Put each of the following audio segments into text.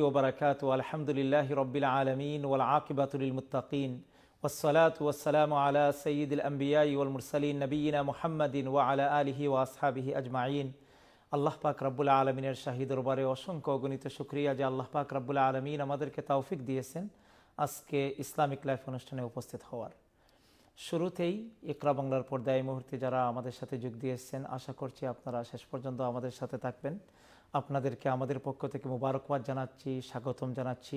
الله وبركاته والحمد لله رب العالمين والعاقبة للمتقين والصلاة والسلام على سيد الأنبياء والمرسلين نبينا محمد وعلى آله وأصحابه أجمعين আল্লাহ পাক রব্বুল আলমিনের শাহী দরবারে অসংখ্য অগণিত সুক্রিয়া যে আল্লাহ পাক রব্বুল আলমিন আমাদেরকে তাওফিক দিয়েছেন আজকে ইসলামিক লাইফ অনুষ্ঠানে উপস্থিত হওয়ার শুরুতেই ইকরা বাংলার পর্দায় এই মুহূর্তে যারা আমাদের সাথে যোগ দিয়েছেন আশা করছি আপনারা শেষ পর্যন্ত আমাদের সাথে থাকবেন আপনাদেরকে আমাদের পক্ষ থেকে মুবারকবাদ জানাচ্ছি স্বাগতম জানাচ্ছি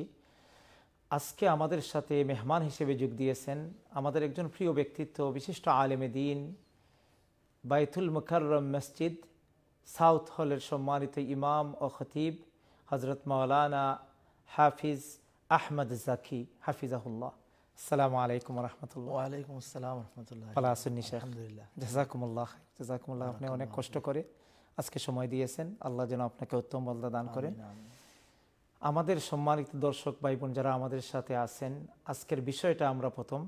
আজকে আমাদের সাথে মেহমান হিসেবে যোগ দিয়েছেন আমাদের একজন প্রিয় ব্যক্তিত্ব বিশিষ্ট আলেমে দিন বাইতুল মুখাররম মসজিদ সাউথ হলের সম্মানিত ইমাম ও খতিব হজরত মৌলানা হাফিজ আহমদ জাকি হাফিজাহুল্লাহ আসসালামু আলাইকুম রহমতুল্লাহ ওয়ালাইকুম আসসালাম রহমতুল্লাহ আলহামদুলিল্লাহ জাজাকুমুল্লাহ জাজাকুমুল্লাহ আপনি অনেক কষ্ট করে আজকে সময় দিয়েছেন আল্লাহ যেন আপনাকে উত্তম বলদা দান করেন আমাদের সম্মানিত দর্শক ভাই বোন যারা আমাদের সাথে আছেন আজকের বিষয়টা আমরা প্রথম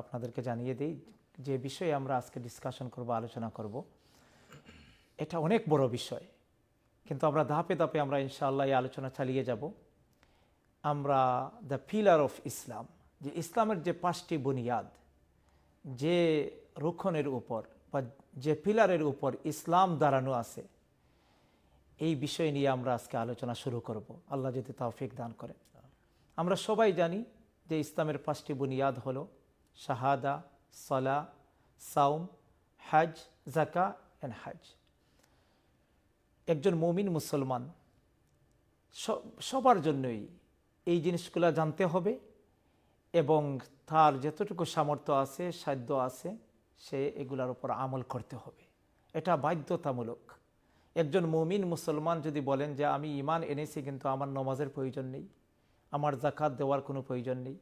আপনাদেরকে জানিয়ে দিই যে বিষয়ে আমরা আজকে ডিসকাশন করব আলোচনা করব এটা অনেক বড় বিষয় কিন্তু আমরা ধাপে ধাপে আমরা ইনশাআল্লাহ এই আলোচনা চালিয়ে যাব আমরা দ্য পিলার অফ ইসলাম যে ইসলামের যে পাঁচটি বুনিয়াদ যে রক্ষণের উপর বা যে পিলারের উপর ইসলাম দাঁড়ানো আছে এই বিষয় নিয়ে আমরা আজকে আলোচনা শুরু করব আল্লাহ যদি তাওফিক দান করেন আমরা সবাই জানি যে ইসলামের পাঁচটি বুনিয়াদ হল শাহাদা সলা সাউম হাজ জাকা অ্যান্ড হাজ একজন মমিন মুসলমান সবার জন্যই এই জিনিসগুলা জানতে হবে এবং তার যতটুকু সামর্থ্য আছে সাধ্য আছে সে এগুলার উপর আমল করতে হবে এটা বাধ্যতামূলক একজন মুমিন মুসলমান যদি বলেন যে আমি ইমান এনেছি কিন্তু আমার নমাজের প্রয়োজন নেই আমার জাকাত দেওয়ার কোনো প্রয়োজন নেই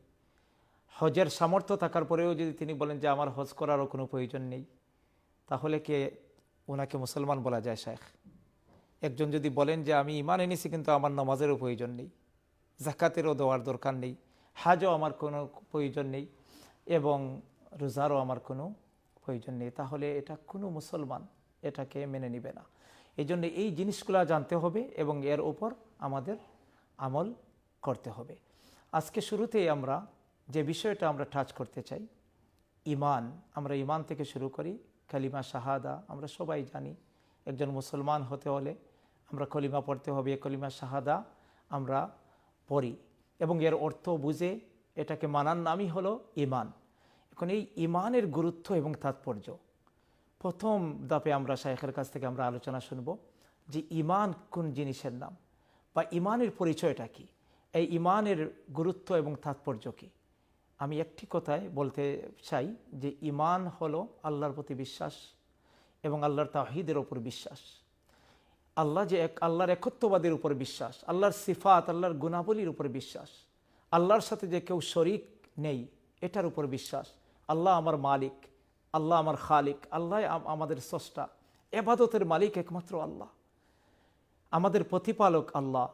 হজের সামর্থ্য থাকার পরেও যদি তিনি বলেন যে আমার হজ করারও কোনো প্রয়োজন নেই তাহলে কে ওনাকে মুসলমান বলা যায় শেখ একজন যদি বলেন যে আমি ইমান এনেছি কিন্তু আমার নমাজেরও প্রয়োজন নেই জাকাতেরও দেওয়ার দরকার নেই হাজও আমার কোনো প্রয়োজন নেই এবং রোজারও আমার কোনো প্রয়োজন নেই তাহলে এটা কোনো মুসলমান এটাকে মেনে নিবে না এই জন্য এই জিনিসগুলা জানতে হবে এবং এর ওপর আমাদের আমল করতে হবে আজকে শুরুতেই আমরা যে বিষয়টা আমরা টাচ করতে চাই ইমান আমরা ইমান থেকে শুরু করি কালিমা শাহাদা আমরা সবাই জানি একজন মুসলমান হতে হলে আমরা কলিমা পড়তে হবে কলিমা শাহাদা আমরা পড়ি এবং এর অর্থ বুঝে এটাকে মানার নামই হলো ইমান এখন এই ইমানের গুরুত্ব এবং তাৎপর্য প্রথম দাপে আমরা শাহেখের কাছ থেকে আমরা আলোচনা শুনব যে ইমান কোন জিনিসের নাম বা ইমানের পরিচয়টা কি এই ইমানের গুরুত্ব এবং তাৎপর্য কি আমি একটি কথায় বলতে চাই যে ইমান হলো আল্লাহর প্রতি বিশ্বাস এবং আল্লাহর তাহিদের ওপর বিশ্বাস আল্লাহ যে এক আল্লাহর একত্ববাদের উপর বিশ্বাস আল্লাহর সিফাত আল্লাহর গুণাবলীর উপর বিশ্বাস আল্লাহর সাথে যে কেউ শরিক নেই এটার উপর বিশ্বাস আল্লাহ আমার মালিক আল্লাহ আমার খালিক আল্লাহ আমাদের স্রষ্টা এবাদতের মালিক একমাত্র আল্লাহ আমাদের প্রতিপালক আল্লাহ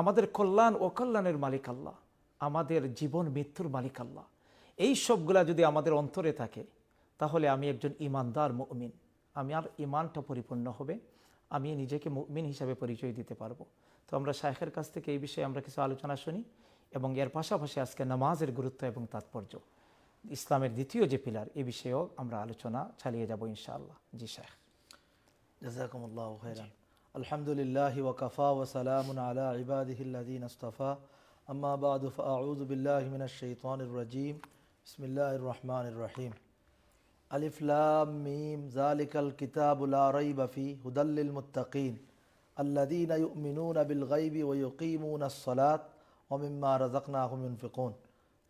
আমাদের কল্যাণ ও কল্যাণের মালিক আল্লাহ আমাদের জীবন মৃত্যুর মালিক আল্লাহ এই সবগুলা যদি আমাদের অন্তরে থাকে তাহলে আমি একজন ইমানদার মুমিন আমি আর ইমানটা পরিপূর্ণ হবে আমি নিজেকে মুমিন হিসাবে পরিচয় দিতে পারবো তো আমরা শাহের কাছ থেকে এই বিষয়ে আমরা কিছু আলোচনা শুনি এবং এর পাশাপাশি আজকে নামাজের গুরুত্ব এবং তাৎপর্য ইসলামের দ্বিতীয় যে পিলার এ বিষয়েও আমরা আলোচনা চালিয়ে যাব ইনশাআল্লাহ জি শেখ জাযাকুমুল্লাহ খাইরান আলহামদুলিল্লাহি ওয়া কাফা ওয়া সালামুন আলা ইবাদিহিল্লাযীন ইসতাফা আম্মা বাদু ফাআউযু বিল্লাহি মিনাশ শাইতানির রাজীম বিসমিল্লাহির রহমানির রহিম আলিফ লাম মিম যালিকাল কিতাবু লা রাইবা ফি হুদাল লিল মুত্তাকিন الذين يؤمنون بالغيب আস-সালাত ওয়া মিম্মা রাযাকনাহুম ইউনফিকুন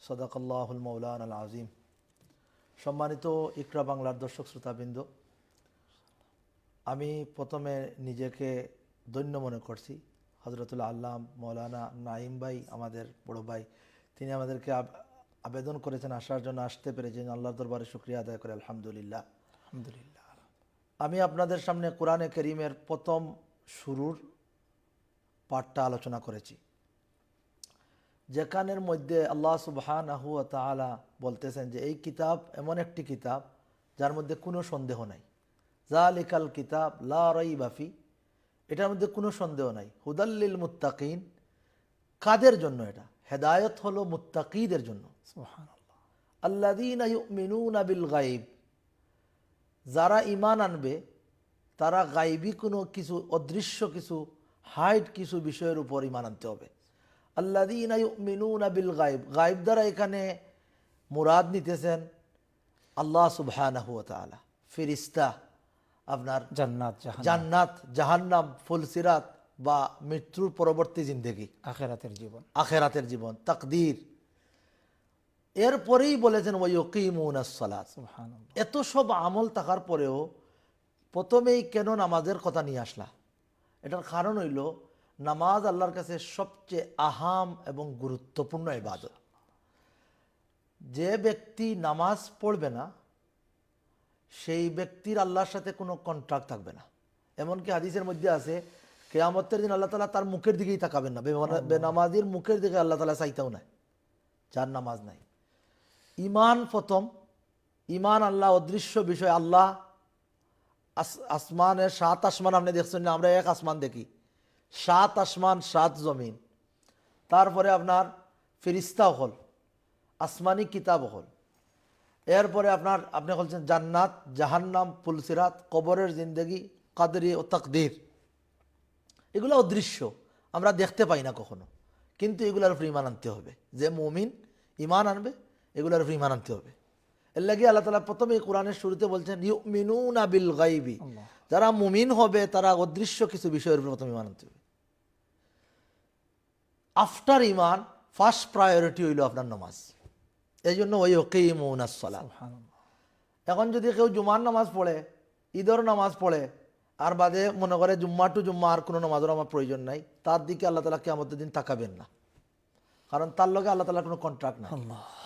সদাকাল্লাহুল মৌলান আল আজিম সম্মানিত ইকরা বাংলার দর্শক শ্রোতাবৃন্দ আমি প্রথমে নিজেকে দৈন্য মনে করছি হজরতুল্লা আল্লাহ মৌলানা নাইম ভাই আমাদের বড় ভাই তিনি আমাদেরকে আবেদন করেছেন আসার জন্য আসতে পেরেছেন আল্লাহর দরবারে শুক্রিয়া আদায় করে আলহামদুলিল্লাহ আলহামদুলিল্লাহ আমি আপনাদের সামনে কোরআনে করিমের প্রথম শুরুর পাঠটা আলোচনা করেছি যেখানের মধ্যে আল্লাহ সুবহান আহুয়া তালা বলতেছেন যে এই কিতাব এমন একটি কিতাব যার মধ্যে কোনো সন্দেহ নাই যা লিকাল কিতাব লা রাই বাফি এটার মধ্যে কোনো সন্দেহ নাই হুদাল্লিল মুত্তাকিন কাদের জন্য এটা হেদায়ত হলো মুত্তাকিদের জন্য আল্লাদিন নাবিল গাইব যারা ইমান আনবে তারা গাইবি কোনো কিছু অদৃশ্য কিছু হাইট কিছু বিষয়ের উপর ইমান আনতে হবে আল্লাদিন বিল গাইব গাইব দ্বারা এখানে মুরাদ নিতেছেন আল্লাহ সুবহানাহু তালা ফিরিস্তা আপনার জান্নাত জান্নাত জাহান্নাম ফুলসিরাত বা মৃত্যুর পরবর্তী জিন্দেগি আখেরাতের জীবন আখেরাতের জীবন তাকদির এরপরেই বলেছেন ওয়কিমুনাসালাত এত সব আমল থাকার পরেও প্রথমেই কেন নামাজের কথা নিয়ে আসলা এটার কারণ হইল নামাজ আল্লাহর কাছে সবচেয়ে আহাম এবং গুরুত্বপূর্ণ ইবাদত যে ব্যক্তি নামাজ পড়বে না সেই ব্যক্তির আল্লাহর সাথে কোনো কন্ট্রাক্ট থাকবে না এমনকি হাদিসের মধ্যে আছে কেয়ামতের দিন আল্লাহ তালা তার মুখের দিকেই তাকাবেন না বেনামাজির মুখের দিকে আল্লাহ তালা চাইতেও নাই যার নামাজ নাই ইমান প্রথম ইমান আল্লাহ অদৃশ্য বিষয় আল্লাহ আসমানের সাত আসমান আপনি দেখছেন না আমরা এক আসমান দেখি সাত আসমান সাত জমিন তারপরে আপনার ফিরিস্তা হল আসমানি কিতাব হল এরপরে আপনার আপনি বলছেন জান্নাত জাহান্নাম পুলসিরাত কবরের জিন্দগি কাদরি ও তাকদির এগুলো অদৃশ্য আমরা দেখতে পাই না কখনো কিন্তু এগুলোর উপর ইমান আনতে হবে যে মমিন ইমান আনবে এগুলোর উপর ইমান আনতে হবে এর লাগে আল্লাহ তালা প্রথমে কোরআনের শুরুতে বলছেন ইউ মিনুন আবিল গাইবি যারা মুমিন হবে তারা অদৃশ্য কিছু বিষয়ের মতো ইমান আনতে হবে আফটার ইমান ফার্স্ট প্রায়োরিটি হইল আপনার নামাজ এই জন্য ওই হকেই এখন যদি কেউ জুমার নামাজ পড়ে ঈদের নামাজ পড়ে আর বাদে মনে করে জুম্মা টু জুম্মা আর কোনো নামাজের আমার প্রয়োজন নাই তার দিকে আল্লাহ তালা আমাদের দিন তাকাবেন না কারণ তার লগে আল্লাহ তালা কোনো কন্ট্রাক্ট না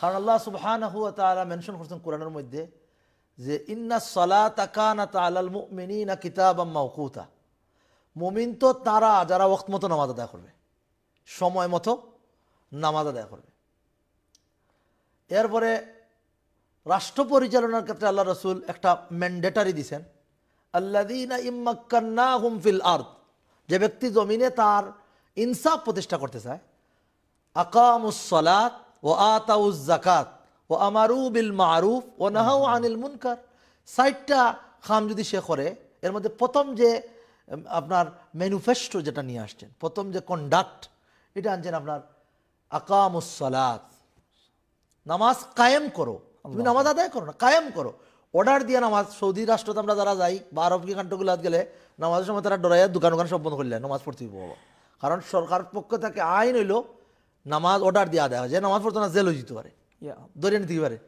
কারণ আল্লাহ সুবহান মেনশন করছেন কোরআনের মধ্যে যে ইন্না সলা তাকানা তালাল মিনি না কিতাব মাউকুতা মমিন তো তারা যারা ওক্ত মতো নামাজ আদায় করবে সময় মতো নামাজ আদায় করবে এরপরে রাষ্ট্র পরিচালনার ক্ষেত্রে আল্লাহ রসুল একটা ম্যান্ডেটারি দিছেন আল্লাদিনা ইম্মাক্কান্না হুমফিল আর্থ যে ব্যক্তি জমিনে তার ইনসাফ প্রতিষ্ঠা করতে চায় আকামুসলাত ও আতাউজ জাকাত ও আমারু বিল মারুফ ও নাহাউ আনিল মুনকার সাইটটা খাম যদি সে করে এর মধ্যে প্রথম যে আপনার ম্যানুফেস্টো যেটা নিয়ে আসছেন প্রথম যে কন্ডাক্ট এটা আনছেন আপনার আকামুসালাত নামাজ কায়েম করো তুমি নামাজ আদায় করো না কায়েম করো অর্ডার দিয়ে নামাজ সৌদি রাষ্ট্রতে আমরা যারা যাই বা আরব কি কান্টগুলো গেলে নামাজের সময় তারা ডরাইয়া দোকান দোকান সম্পন্ন করলে নামাজ পড়তে বাবা কারণ সরকার পক্ষ থেকে আইন হইল নামাজ অর্ডার দিয়ে আদায় হয় যে নামাজ পড়তো না জেল হয়ে যেতে পারে ধরে নিতে পারে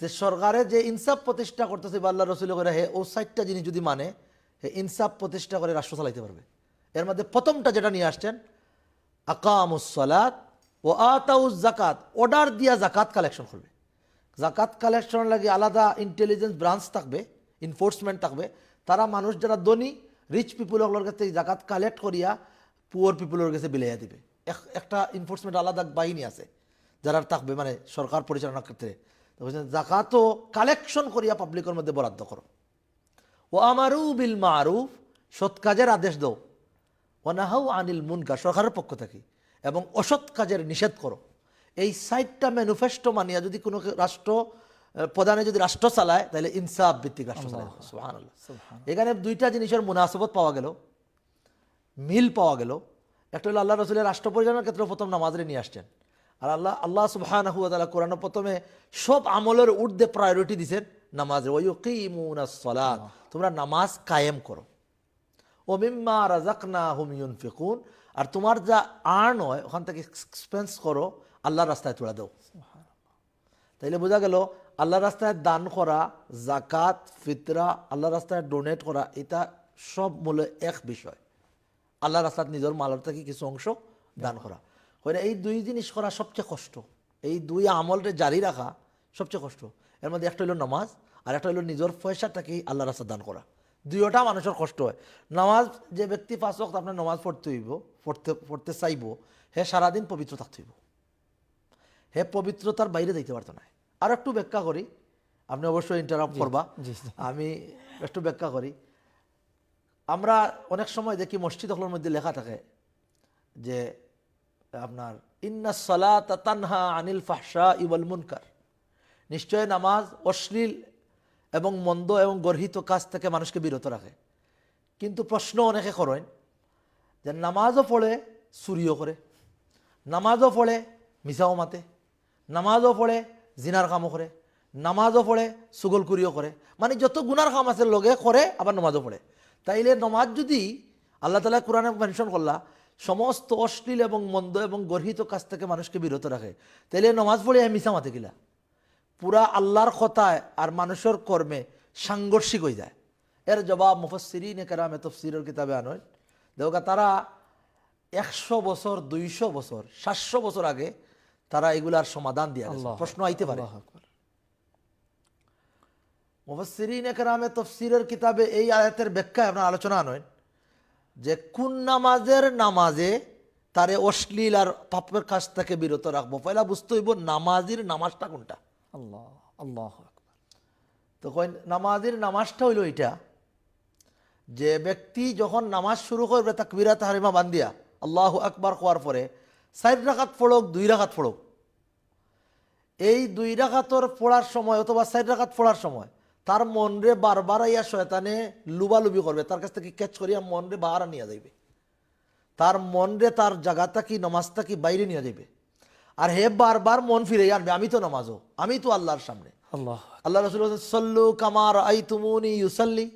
যে সরকারে যে ইনসাফ প্রতিষ্ঠা করতেছে বা আল্লাহ রসুল করে হে ও সাইটটা জিনিস যদি মানে হে ইনসাফ প্রতিষ্ঠা করে রাষ্ট্র চালাইতে পারবে এর মধ্যে প্রথমটা যেটা নিয়ে আসছেন আকামুসলাত ও আতাউজ জাকাত অর্ডার দিয়া জাকাত কালেকশন করবে জাকাত কালেকশন লাগে আলাদা ইন্টেলিজেন্স ব্রাঞ্চ থাকবে ইনফোর্সমেন্ট থাকবে তারা মানুষ যারা ধনী রিচ পিপুলের কাছে জাকাত কালেক্ট করিয়া পুয়ার পিপুলের কাছে বিলাইয়া দিবে একটা ইনফোর্সমেন্ট আলাদা বাহিনী আছে যারা থাকবে মানে সরকার পরিচালনার ক্ষেত্রে বলছেন জাকাতও কালেকশন করিয়া পাবলিকের মধ্যে বরাদ্দ করো ও আমারু বিল মারুফ সৎ কাজের আদেশ দো ওনাহাউ আনিল মুনকা সরকারের পক্ষ থেকে এবং অসৎ কাজের নিষেধ করো এই সাইটটা ম্যানুফেস্টো মানিয়া যদি কোনো রাষ্ট্র প্রধানে যদি রাষ্ট্র চালায় তাহলে ইনসাফ ভিত্তিক রাষ্ট্র চালায় এখানে দুইটা জিনিসের মুনাসবত পাওয়া গেল মিল পাওয়া গেল একটা হলো আল্লাহ রসুলের রাষ্ট্র পরিচালনার ক্ষেত্রে প্রথম নামাজরে নিয়ে আসছেন আর আল্লাহ আল্লাহ সুবাহ কোরআন প্রথমে সব আমলের উর্ধে প্রায়োরিটি দিচ্ছেন নামাজের ওই সলা তোমরা নামাজ কায়েম করো ও মিম্মা রাজাকনা হুমিউন ফিকুন আর তোমার যা আর্ন হয় ওখান থেকে এক্সপেন্স করো আল্লাহ রাস্তায় তোলা দাও তাইলে বোঝা গেল আল্লাহ রাস্তায় দান করা জাকাত ফিতরা আল্লাহ রাস্তায় ডোনেট করা এটা সব মূলে এক বিষয় আল্লাহ রাস্তাত নিজের মালার থেকে কিছু অংশ দান করা হয় এই দুই জিনিস করা সবচেয়ে কষ্ট এই দুই আমলটা জারি রাখা সবচেয়ে কষ্ট এর মধ্যে একটা হলো নামাজ আর একটা হলো নিজের পয়সাটাকে আল্লাহ রাস্তা দান করা দুইটা মানুষের কষ্ট হয় নামাজ যে ব্যক্তি পাঁচ ওয়াক্ত আপনার নামাজ পড়তে হইব পড়তে পড়তে চাইব হে সারাদিন পবিত্র থাকতে হইব হে পবিত্রতার বাইরে যাইতে পারতো না আর একটু ব্যাখ্যা করি আপনি অবশ্যই ইন্টারাপ্ট করবা আমি একটু ব্যাখ্যা করি আমরা অনেক সময় দেখি মসজিদ হলের মধ্যে লেখা থাকে যে আপনার ইন্না আনিল ফাহসা ইবল মুনকার নিশ্চয় নামাজ অশ্লীল এবং মন্দ এবং গর্হিত কাজ থেকে মানুষকে বিরত রাখে কিন্তু প্রশ্ন অনেকে করেন যে নামাজও পড়ে চুরিও করে নামাজও পড়ে মিসাও মাতে নামাজও পড়ে জিনার কামও করে নামাজও পড়ে সুগলকুরিও করে মানে যত গুনার কাম আছে লগে করে আবার নামাজও পড়ে তাইলে নামাজ যদি আল্লাহ তালা কোরআনে মেনশন করলা সমস্ত অশ্লীল এবং মন্দ এবং গর্হিত কাজ থেকে মানুষকে বিরত রাখে তাইলে নমাজ পড়ে মিশা মাতে গিলা পুরা আল্লাহর কথায় আর মানুষের কর্মে সাংঘর্ষিক হয়ে যায় এর জবাব মুফসিরিন কেরামে তফসিরের কিতাবে আনয় দেখো তারা একশো বছর দুইশো বছর সাতশো বছর আগে তারা এগুলার সমাধান দিয়ে প্রশ্ন আইতে পারে মুফসিরিন কেরামে তফসিরের কিতাবে এই আয়াতের ব্যাখ্যায় আপনার আলোচনা আনয় যে কোন নামাজের নামাজে তারে অশ্লীল আর পাপের কাজ থেকে বিরত রাখবো পয়লা বুঝতে হইব নামাজির নামাজটা কোনটা আল্লাহ আল্লাহ তো কই নামাজির নামাজটা হইল এটা যে ব্যক্তি যখন নামাজ শুরু করবে তাকবিরা তাহারিমা বান্দিয়া আল্লাহ আকবার হওয়ার পরে সাইড রাখাত ফোড়ক দুই রাখাত ফোড়ক এই দুই রাখাতর পড়ার সময় অথবা সাইড রাখাত ফোড়ার সময় তার মনরে বারবার আইয়া শয়তানে লুবালুবি করবে তার কাছ থেকে ক্যাচ করিয়া মনরে বাহার নিয়ে যাইবে তার মনরে তার জায়গাটা কি নমাজটা কি বাইরে নিয়ে যাইবে আর হে বারবার মন ফিরে আনবে আমি তো নমাজও আমি তো আল্লাহর সামনে আল্লাহ রসুল সল্লু কামার আই তুমুনি ইউসাল্লি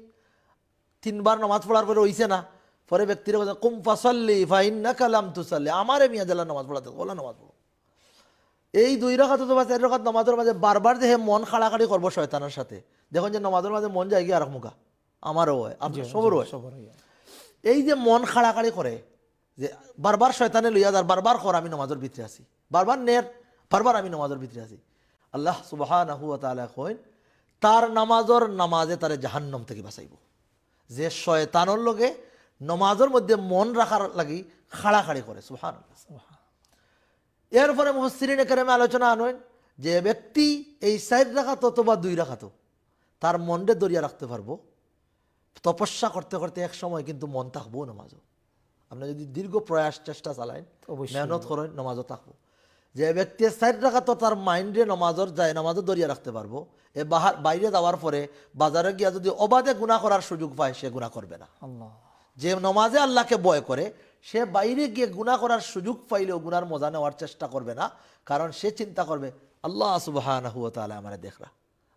তিনবার নমাজ পড়ার পরে হইছে না পরে ব্যক্তির ফাসাল্লি সল্লি না কালাম তুসাল্লি আমারে মিয়া জাল্লাহ নমাজ পড়াতে বলা নমাজ পড়ো এই দুই রকাত অথবা চার রকাত নমাজের মাঝে বারবার দেখে মন খাড়াখাড়ি করবো শয়তানের সাথে দেখুন যে নমাজের মাঝে মন যায় গিয়ে আর মুখা আমারও হয় আপনার সবরও হয় এই যে মন খাড়াখাড়ি করে যে বারবার শয়তানে লইয়া যার বারবার কর আমি নমাজের ভিতরে আছি বারবার নেট বারবার আমি নমাজের ভিতরে আছি আল্লাহ সুবাহ কইন তার নামাজর নামাজে তারে জাহান্নম থেকে বাঁচাইব যে শয়তানোর লগে নমাজের মধ্যে মন রাখার লাগি খাড়াখাড়ি করে সুবাহ এরপরে মহসিরিন একাডেমি আলোচনা আনেন যে ব্যক্তি এই সাইড রাখাত অথবা দুই রাখাত তার মনটা দরিয়া রাখতে পারবো তপস্যা করতে করতে এক সময় কিন্তু মন থাকবো নামাজও আপনি যদি দীর্ঘ প্রয়াস চেষ্টা চালায় মেহনত করেন নামাজও থাকবো যে ব্যক্তি সাইড রাখাতো তার মাইন্ডে নমাজর যায় নামাজও দরিয়া রাখতে পারবো এ বাহার বাইরে যাওয়ার পরে বাজারে গিয়া যদি অবাধে গুণা করার সুযোগ পায় সে গুণা করবে না যে নমাজে আল্লাহকে বয় করে সে বাইরে গিয়ে গুণা করার সুযোগ পাইলেও গুনার মজা নেওয়ার চেষ্টা করবে না কারণ সে চিন্তা করবে আল্লাহ সুবাহান হুয়া তালা আমার দেখরা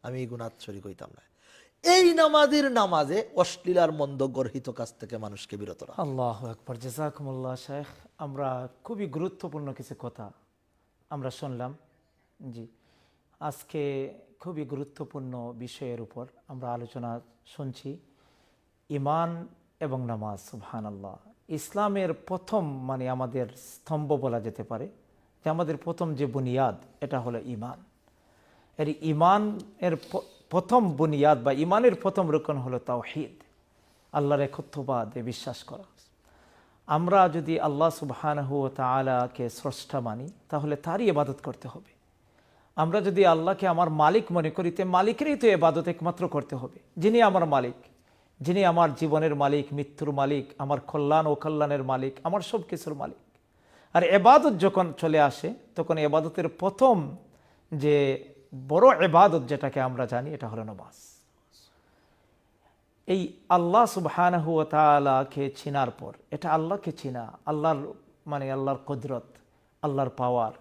আমি এই গুণাত শরিক হইতাম না এই নামাজের নামাজে অশ্লীলার মন্দ গর্হিত কাছ থেকে মানুষকে বিরত রাখা আল্লাহ একবার জেজাকুমুল্লাহ শেখ আমরা খুবই গুরুত্বপূর্ণ কিছু কথা আমরা শুনলাম জি আজকে খুবই গুরুত্বপূর্ণ বিষয়ের উপর আমরা আলোচনা শুনছি ইমান এবং নামাজ সুবহান আল্লাহ ইসলামের প্রথম মানে আমাদের স্তম্ভ বলা যেতে পারে যে আমাদের প্রথম যে বুনিয়াদ এটা হলো ইমান এর ইমানের প্রথম বুনিয়াদ বা ইমানের প্রথম রোকন হলো তাওহিদ আল্লাহর একত্ববাদে বিশ্বাস করা আমরা যদি আল্লাহ সুবাহানহু তালাকে স্রষ্টা মানি তাহলে তারই এবাদত করতে হবে আমরা যদি আল্লাহকে আমার মালিক মনে করি তে মালিকেরই তো এবাদত একমাত্র করতে হবে যিনি আমার মালিক যিনি আমার জীবনের মালিক মৃত্যুর মালিক আমার কল্যাণ ও কল্যাণের মালিক আমার সব কিছুর মালিক আর এবাদত যখন চলে আসে তখন এবাদতের প্রথম যে বড় এবাদত যেটাকে আমরা জানি এটা হলো নবাস এই আল্লাহ সুবাহানহু তালাকে চিনার পর এটা আল্লাহকে চিনা আল্লাহর মানে আল্লাহর কদরত আল্লাহর পাওয়ার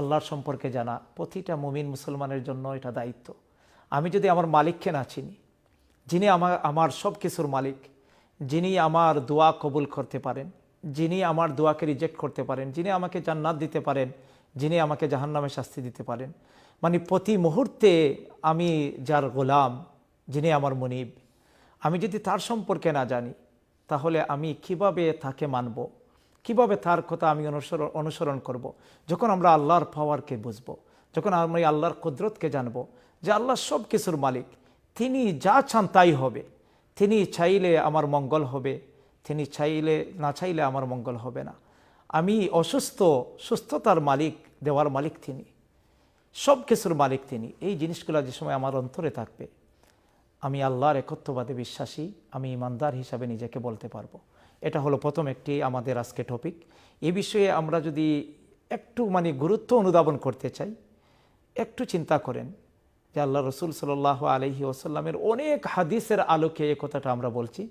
আল্লাহর সম্পর্কে জানা প্রতিটা মুমিন মুসলমানের জন্য এটা দায়িত্ব আমি যদি আমার মালিককে না চিনি যিনি আমার আমার সব কিছুর মালিক যিনি আমার দোয়া কবুল করতে পারেন যিনি আমার দোয়াকে রিজেক্ট করতে পারেন যিনি আমাকে জান্নাত দিতে পারেন যিনি আমাকে জাহান্নামে শাস্তি দিতে পারেন মানে প্রতি মুহূর্তে আমি যার গোলাম যিনি আমার মনিব আমি যদি তার সম্পর্কে না জানি তাহলে আমি কিভাবে তাকে মানব কিভাবে তার কথা আমি অনুসরণ অনুসরণ করব। যখন আমরা আল্লাহর পাওয়ারকে বুঝব যখন আমি আল্লাহর কুদরতকে জানবো যে আল্লাহ সব কিছুর মালিক তিনি যা চান তাই হবে তিনি চাইলে আমার মঙ্গল হবে তিনি চাইলে না চাইলে আমার মঙ্গল হবে না আমি অসুস্থ সুস্থতার মালিক দেওয়ার মালিক তিনি সব কিছুর মালিক তিনি এই জিনিসগুলো যে সময় আমার অন্তরে থাকবে আমি আল্লাহর একত্রবাদে বিশ্বাসী আমি ইমানদার হিসাবে নিজেকে বলতে পারবো এটা হলো প্রথম একটি আমাদের আজকে টপিক এ বিষয়ে আমরা যদি একটু মানে গুরুত্ব অনুধাবন করতে চাই একটু চিন্তা করেন যে আল্লাহ রসুল সাল্লাহ আলহি ওসাল্লামের অনেক হাদিসের আলোকে এ কথাটা আমরা বলছি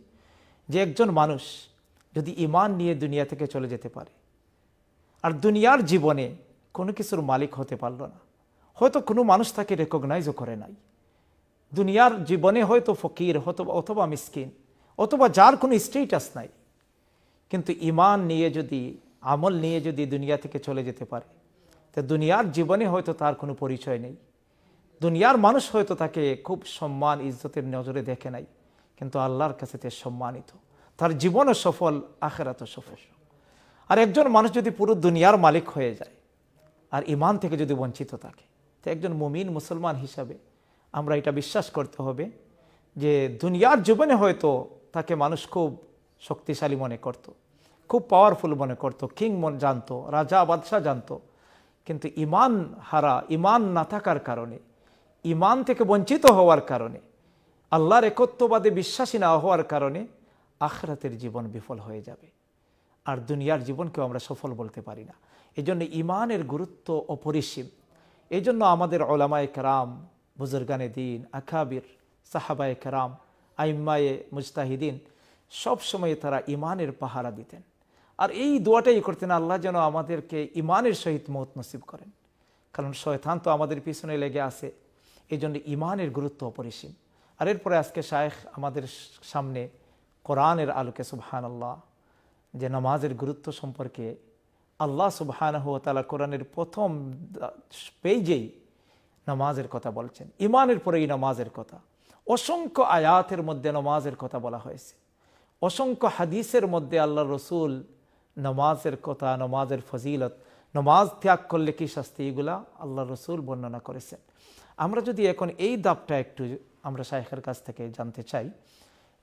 যে একজন মানুষ যদি ইমান নিয়ে দুনিয়া থেকে চলে যেতে পারে আর দুনিয়ার জীবনে কোনো কিছুর মালিক হতে পারল না হয়তো কোনো মানুষ তাকে রেকগনাইজও করে নাই দুনিয়ার জীবনে হয়তো ফকির হতো অথবা মিসকিন অথবা যার কোনো স্টেটাস নাই কিন্তু ইমান নিয়ে যদি আমল নিয়ে যদি দুনিয়া থেকে চলে যেতে পারে তা দুনিয়ার জীবনে হয়তো তার কোনো পরিচয় নেই দুনিয়ার মানুষ হয়তো তাকে খুব সম্মান ইজ্জতের নজরে দেখে নাই কিন্তু আল্লাহর কাছে তে সম্মানিত তার জীবনও সফল আখেরাত সফল আর একজন মানুষ যদি পুরো দুনিয়ার মালিক হয়ে যায় আর ইমান থেকে যদি বঞ্চিত থাকে তো একজন মুমিন মুসলমান হিসাবে আমরা এটা বিশ্বাস করতে হবে যে দুনিয়ার জীবনে হয়তো তাকে মানুষ খুব শক্তিশালী মনে করত। খুব পাওয়ারফুল মনে করত। কিং মন জানতো রাজা বাদশাহ জানতো কিন্তু ইমান হারা ইমান না থাকার কারণে ইমান থেকে বঞ্চিত হওয়ার কারণে আল্লাহর একত্ববাদে বিশ্বাসী না হওয়ার কারণে আখরাতের জীবন বিফল হয়ে যাবে আর দুনিয়ার জীবনকেও আমরা সফল বলতে পারি না এই জন্য ইমানের গুরুত্ব অপরিসীম এই জন্য আমাদের ওলামায় কারাম বুজুরগানে দিন আখাবির সাহাবায় কারাম আইম্মায়ে মুজতাহিদিন সবসময় তারা ইমানের পাহারা দিতেন আর এই দোয়াটাই করতেন আল্লাহ যেন আমাদেরকে ইমানের সহিত মত নসিব করেন কারণ শয়তান তো আমাদের পিছনে লেগে আছে এই জন্য ইমানের গুরুত্ব অপরিসীম আর এরপরে আজকে শায়েখ আমাদের সামনে কোরআনের আলোকে সুবহান আল্লাহ যে নামাজের গুরুত্ব সম্পর্কে আল্লাহ সুবহান তালা কোরআনের প্রথম পেজেই নামাজের কথা বলছেন ইমানের পরেই নামাজের কথা অসংখ্য আয়াতের মধ্যে নামাজের কথা বলা হয়েছে অসংখ্য হাদিসের মধ্যে আল্লাহ রসুল নামাজের কথা নমাজের ফজিলত নমাজ ত্যাগ করলে কি শাস্তি এগুলা আল্লাহ রসুল বর্ণনা করেছেন আমরা যদি এখন এই দাবটা একটু আমরা শাহেখের কাছ থেকে জানতে চাই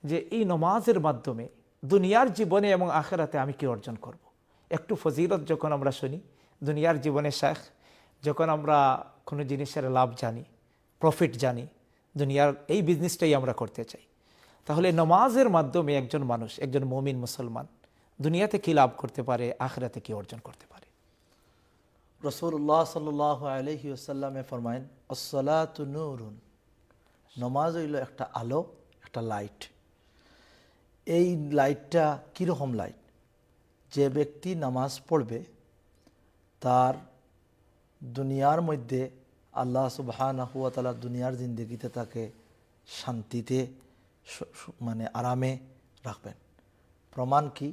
যে এই নমাজের মাধ্যমে দুনিয়ার জীবনে এবং আখেরাতে আমি কি অর্জন করব। একটু ফজিলত যখন আমরা শুনি দুনিয়ার জীবনে শেখ যখন আমরা কোনো জিনিসের লাভ জানি প্রফিট জানি দুনিয়ার এই বিজনেসটাই আমরা করতে চাই তাহলে নমাজের মাধ্যমে একজন মানুষ একজন মমিন মুসলমান দুনিয়াতে কি লাভ করতে পারে আখরাতে কি অর্জন করতে পারে রসুল্লাহ সাল্লাহ আলহি আসাল্লামে ফরমাইন আসলাতু নুরুন নমাজ হইল একটা আলো একটা লাইট এই লাইটটা কীরকম লাইট যে ব্যক্তি নামাজ পড়বে তার দুনিয়ার মধ্যে আল্লাহ সুবাহানহুয়া তালা দুনিয়ার জিন্দগিতে তাকে শান্তিতে মানে আরামে রাখবেন প্রমাণ কি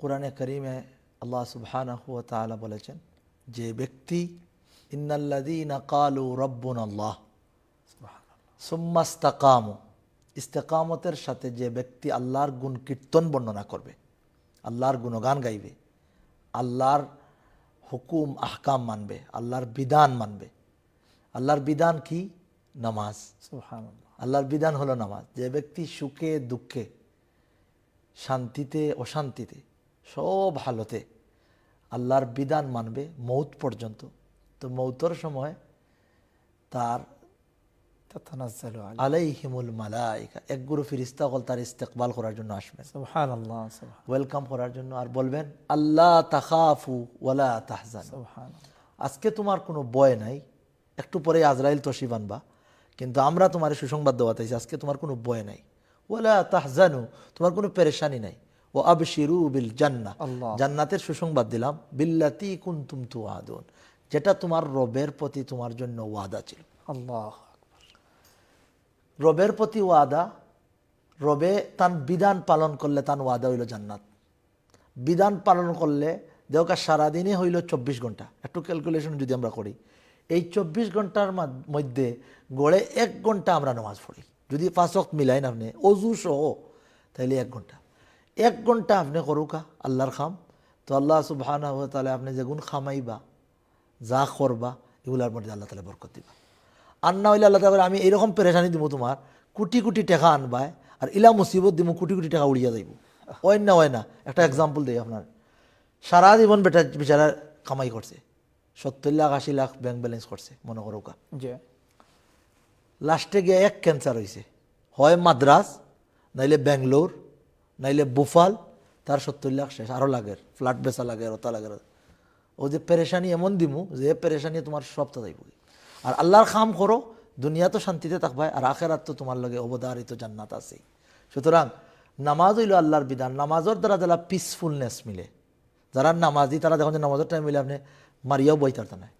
কোরআনে করিমে আল্লাহ সুবহানাহুয়া তালা বলেছেন যে ব্যক্তি ইন্নাল্লাদিনা কালু রব্বুন আল্লাহ সুম্মাস্তাকাম ইস্তেকামতের সাথে যে ব্যক্তি আল্লাহর গুণ কীর্তন বর্ণনা করবে আল্লাহর গুণগান গাইবে আল্লাহর হুকুম আহকাম মানবে আল্লাহর বিধান মানবে আল্লাহর বিধান কি নামাজ আল্লাহর বিধান হলো নামাজ যে ব্যক্তি সুখে দুঃখে শান্তিতে অশান্তিতে সব ভালোতে আল্লাহর বিধান মানবে মৌত পর্যন্ত তো মৌতর সময় তার আলাইহিমুল মালাইকা এক গুরু ফিরিস্তাকল তার ইস্তেকবাল করার জন্য আসবেন ওয়েলকাম করার জন্য আর বলবেন আল্লাহ তাখাফু ওয়ালা তাহজান আজকে তোমার কোনো বয় নাই একটু পরে আজরাইল তসিব আনবা কিন্তু আমরা তোমার সুসংবাদ দেওয়াতে আজকে তোমার কোনো বয় নাই ওয়ালা তাহজানু তোমার কোনো পেরেশানি নাই ও আবশিরু বিল জান্না জান্নাতের সুসংবাদ দিলাম বিল্লাতি কুন্তুম তু আদন যেটা তোমার রবের প্রতি তোমার জন্য ওয়াদা ছিল আল্লাহ রবের প্রতি ওয়াদা রবে তান বিধান পালন করলে তার ওয়াদা হইল জান্নাত বিধান পালন করলে দেওকা সারাদিনে হইল চব্বিশ ঘন্টা একটু ক্যালকুলেশন যদি আমরা করি এই চব্বিশ ঘন্টার মধ্যে গড়ে এক ঘন্টা আমরা নামাজ পড়ি যদি পাঁচক মিলাই না আপনি অজু সহ তাহলে এক ঘন্টা এক ঘন্টা আপনি করুকা আল্লাহর খাম তো আল্লাহ সুবাহানা হওয়া তাহলে আপনি যেগুন খামাইবা যা করবা এগুলোর মধ্যে আল্লাহ তালা বরকত দিবা আর না হইলে আল্লাহ তালা আমি এরকম পেরেশানি দিব তোমার কোটি কোটি টাকা আনবায় আর ইলা মুসিবত দিব কোটি কোটি টাকা উড়িয়া যাইব ওই না ওই না একটা এক্সাম্পল দিই আপনার সারা জীবন বেটা বেচারা কামাই করছে সত্তর লাখ আশি লাখ ব্যাংক ব্যালেন্স করছে মনে করো কা যে লাস্টে গিয়ে এক ক্যান্সার হয়েছে হয় মাদ্রাস নাইলে ব্যাঙ্গলোর নাইলে বুফাল তার সত্তর লাখ শেষ আরও লাগে ফ্লাট বেচা লাগে ওতা লাগে ও যে পেরেশানি এমন দিমু যে পেরেশানি তোমার সবটা যাইব আর আল্লাহর খাম করো দুনিয়া তো শান্তিতে থাকবাই আর আখেরাত তো তোমার লগে অবদারিত জান্নাত আছে সুতরাং নামাজ হইল আল্লাহর বিধান নামাজের দ্বারা যারা পিসফুলনেস মিলে যারা নামাজি তারা দেখুন যে নামাজের টাইম মিলে আপনি মারিয়াও বই তারতে নাই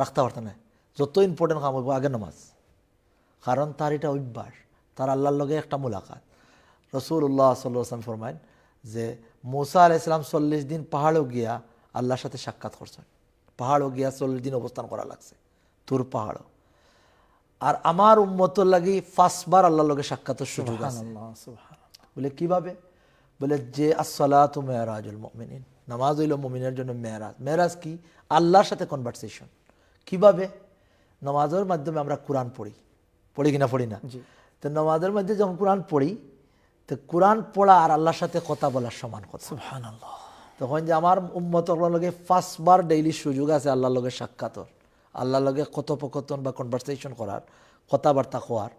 রাখতে পারতে নাই যত ইম্পর্টেন্ট কাম হইব আগে নামাজ কারণ তার এটা অভ্যাস তার আল্লাহর লগে একটা মোলাকাত রসুল্লাহ সাল্লাম ফরমাইন যে মোসা আলাহ ইসলাম চল্লিশ দিন পাহাড়ও গিয়া আল্লাহর সাথে সাক্ষাৎ করছেন পাহাড়ও গিয়া চল্লিশ দিন অবস্থান করা লাগছে তোর পাহাড়ও আর আমার উম্মতর লাগি ফার্স্টবার আল্লাহর লোকের সাক্ষাৎ সুযোগ আছে বলে কিভাবে বলে যে আসলা তো মেয়ারাজুল মমিনিন নামাজ হইল মমিনের জন্য মেয়ারাজ মেয়ারাজ কি আল্লাহর সাথে কনভারসেশন কিভাবে নামাজের মাধ্যমে আমরা কোরআন পড়ি পড়ি কিনা পড়ি না তো নামাজের মাধ্যমে যখন কোরআন পড়ি তো কোরআন পড়া আর আল্লাহর সাথে কথা বলার সমান কথা তখন যে আমার উম্মত লগে ফার্স্টবার ডেইলি সুযোগ আছে আল্লাহর লগে সাক্ষাৎর আল্লাহর লগে কথোপকথন বা কনভারসেশন করার কথাবার্তা হওয়ার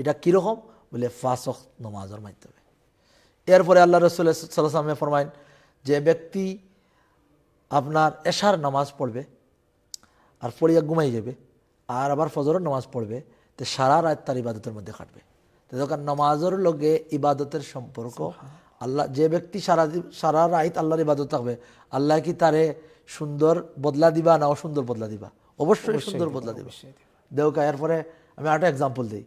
এটা কীরকম বলে ফাঁসক নমাজর মাধ্যমে এরপরে আল্লাহ রসুল সাল্লামে ফরমাইন যে ব্যক্তি আপনার এশার নামাজ পড়বে আর পড়িয়া ঘুমাই যাবে আর আবার ফজরের নামাজ পড়বে তো সারা রাত তার ইবাদতের মধ্যে কাটবে তখন নমাজের লগে ইবাদতের সম্পর্ক আল্লাহ যে ব্যক্তি সারা সারা রাইত আল্লাহর ইবাদত থাকবে আল্লাহ কি তারে সুন্দর বদলা দিবা না অসুন্দর বদলা দিবা অবশ্যই সুন্দর বদলা দিবা দেউকা এরপরে আমি আরেকটা এক্সাম্পল দিই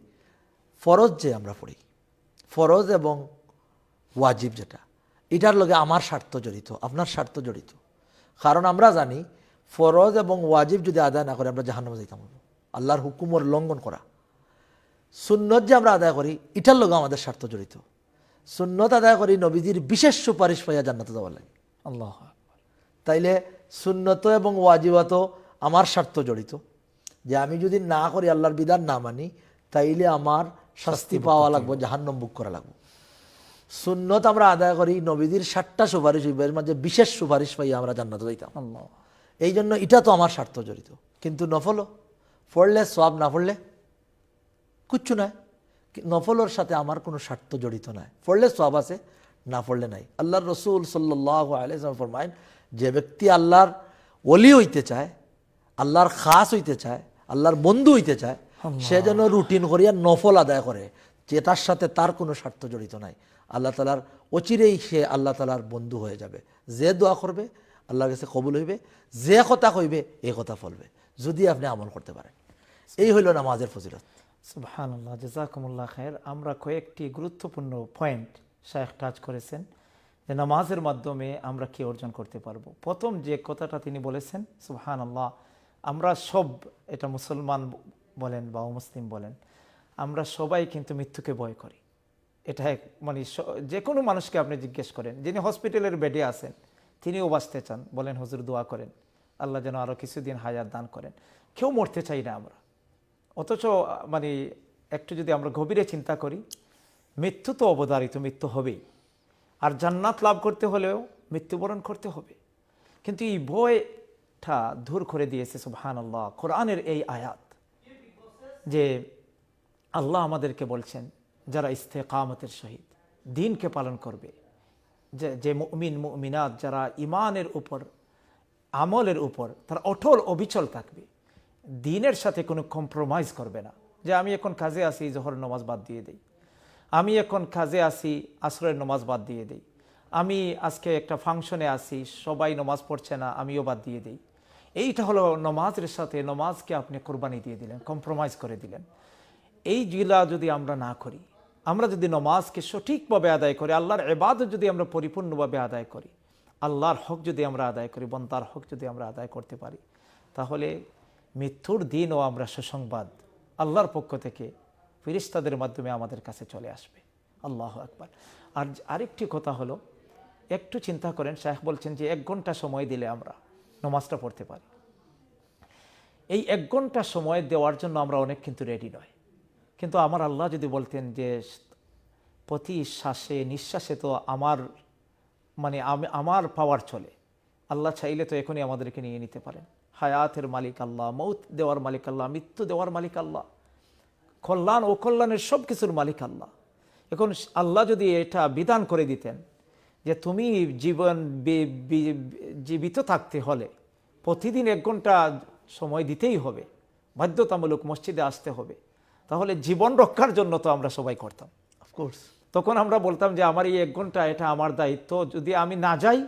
ফরজ যে আমরা পড়ি ফরজ এবং ওয়াজিব যেটা এটার লগে আমার স্বার্থ জড়িত আপনার স্বার্থ জড়িত কারণ আমরা জানি ফরজ এবং ওয়াজিব যদি আদায় না করে আমরা জাহান্নামে যাইতাম আল্লাহর হুকুমর লঙ্ঘন করা সুন্নত যে আমরা আদায় করি এটার লোক আমাদের স্বার্থ জড়িত সুন্নত আদায় করি নবীজির বিশেষ সুপারিশ পাইয়া জান্নাত যাওয়া লাগে আল্লাহ তাইলে সুন্নত এবং ওয়াজিবাত আমার স্বার্থ জড়িত যে আমি যদি না করি আল্লাহর বিধান না মানি তাইলে আমার শাস্তি পাওয়া লাগবো জাহান্নম বুক করা লাগবো সুন্নত আমরা আদায় করি নবীদের ষাটটা সুপারিশ মাঝে বিশেষ সুপারিশ পাই আমরা জান্নাত যাইতাম এই জন্য এটা তো আমার স্বার্থ জড়িত কিন্তু নফলও পড়লে সব না পড়লে কিচ্ছু নয় নফলর সাথে আমার কোনো স্বার্থ জড়িত নয় পড়লে সব আছে না পড়লে নাই আল্লাহর রসুল সাল্লাহ আলাইসলাম ফরমাইন যে ব্যক্তি আল্লাহর অলি হইতে চায় আল্লাহর খাস হইতে চায় আল্লাহর বন্ধু হইতে চায় সে যেন রুটিন করিয়া নফল আদায় করে যেটার সাথে তার কোনো স্বার্থ জড়িত নাই আল্লাহ তালার অচিরেই সে আল্লাহ তালার বন্ধু হয়ে যাবে যে দোয়া করবে আল্লাহর কাছে কবুল হইবে যে কথা কইবে এ কথা ফলবে যদি আপনি আমল করতে পারেন এই হইল নামাজের ফজিলত জাজাকুমুল্লাহ খায়ের আমরা কয়েকটি গুরুত্বপূর্ণ পয়েন্ট শায়েখ টাচ করেছেন যে নামাজের মাধ্যমে আমরা কি অর্জন করতে পারবো প্রথম যে কথাটা তিনি বলেছেন সুবহান আল্লাহ আমরা সব এটা মুসলমান বলেন বা মুসলিম বলেন আমরা সবাই কিন্তু মৃত্যুকে ভয় করি এটা এক মানে যে কোনো মানুষকে আপনি জিজ্ঞেস করেন যিনি হসপিটালের বেডে আছেন তিনিও বাঁচতে চান বলেন হজুর দোয়া করেন আল্লাহ যেন আরও কিছুদিন হায়াত দান করেন কেউ মরতে চাই না আমরা অথচ মানে একটু যদি আমরা গভীরে চিন্তা করি মৃত্যু তো অবধারিত মৃত্যু হবেই আর জান্নাত লাভ করতে হলেও মৃত্যুবরণ করতে হবে কিন্তু এই বইটা দূর করে দিয়েছে সুবহান আল্লাহ কোরআনের এই আয়াত যে আল্লাহ আমাদেরকে বলছেন যারা কামতের সহিত দিনকে পালন করবে যে যে মুমিন মুমিনাত যারা ইমানের উপর আমলের উপর তারা অটল অবিচল থাকবে দিনের সাথে কোনো কম্প্রোমাইজ করবে না যে আমি এখন কাজে আসি জহর নমাজ বাদ দিয়ে দিই আমি এখন কাজে আসি আসরের নমাজ বাদ দিয়ে দিই আমি আজকে একটা ফাংশনে আসি সবাই নমাজ পড়ছে না আমিও বাদ দিয়ে দিই এইটা হলো নমাজের সাথে নমাজকে আপনি কোরবানি দিয়ে দিলেন কম্প্রোমাইজ করে দিলেন এই জিলা যদি আমরা না করি আমরা যদি নমাজকে সঠিকভাবে আদায় করি আল্লাহর এবাদও যদি আমরা পরিপূর্ণভাবে আদায় করি আল্লাহর হক যদি আমরা আদায় করি বন্দার হক যদি আমরা আদায় করতে পারি তাহলে মৃত্যুর দিনও আমরা সুসংবাদ আল্লাহর পক্ষ থেকে ফিরিস্তাদের মাধ্যমে আমাদের কাছে চলে আসবে আল্লাহ আকবার আর আরেকটি কথা হলো একটু চিন্তা করেন শাহ বলছেন যে এক ঘন্টা সময় দিলে আমরা নমাজটা পড়তে পারি এই এক ঘন্টা সময় দেওয়ার জন্য আমরা অনেক কিন্তু রেডি নয় কিন্তু আমার আল্লাহ যদি বলতেন যে প্রতি শ্বাসে নিঃশ্বাসে তো আমার মানে আমার পাওয়ার চলে আল্লাহ চাইলে তো এখনই আমাদেরকে নিয়ে নিতে পারেন হায়াতের মালিক আল্লাহ মৌত দেওয়ার মালিক আল্লাহ মৃত্যু দেওয়ার মালিক আল্লাহ কল্যাণ ও কল্যাণের সব কিছুর মালিক আল্লাহ এখন আল্লাহ যদি এটা বিধান করে দিতেন যে তুমি জীবন জীবিত থাকতে হলে প্রতিদিন এক ঘন্টা সময় দিতেই হবে বাধ্যতামূলক মসজিদে আসতে হবে তাহলে জীবন রক্ষার জন্য তো আমরা সবাই করতাম অফকোর্স তখন আমরা বলতাম যে আমার এই এক ঘন্টা এটা আমার দায়িত্ব যদি আমি না যাই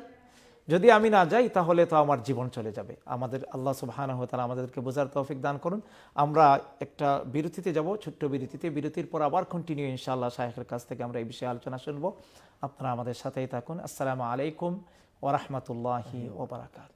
যদি আমি না যাই তাহলে তো আমার জীবন চলে যাবে আমাদের আল্লাহ সুবাহানা হয়ে তারা আমাদেরকে বোঝার তৌফিক দান করুন আমরা একটা বিরতিতে যাব ছোট্ট বিরতিতে বিরতির পর আবার কন্টিনিউ ইনশাআল্লাহ শাহেখের কাছ থেকে আমরা এই বিষয়ে আলোচনা শুনবো আপনারা আমাদের সাথেই থাকুন আসসালামু আলাইকুম ওরহমতুল্লাহি ওবরাকাত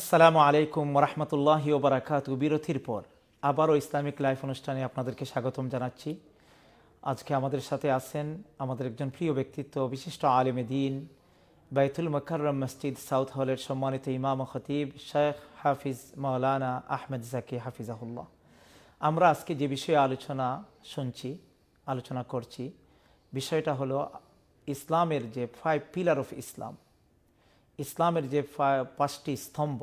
আসসালামু আলাইকুম রহমতুল্লাহি ওবরাকাত বিরতির পর আবারও ইসলামিক লাইফ অনুষ্ঠানে আপনাদেরকে স্বাগতম জানাচ্ছি আজকে আমাদের সাথে আছেন আমাদের একজন প্রিয় ব্যক্তিত্ব বিশিষ্ট আলেমে দিন বাইতুল মকরম মসজিদ সাউথ হলের সম্মানিত ইমাম খতিব শেখ হাফিজ মৌলানা আহমেদ জাকি হাফিজাহুল্লাহ আমরা আজকে যে বিষয়ে আলোচনা শুনছি আলোচনা করছি বিষয়টা হলো ইসলামের যে ফাইভ পিলার অফ ইসলাম ইসলামের যে পাঁচটি স্তম্ভ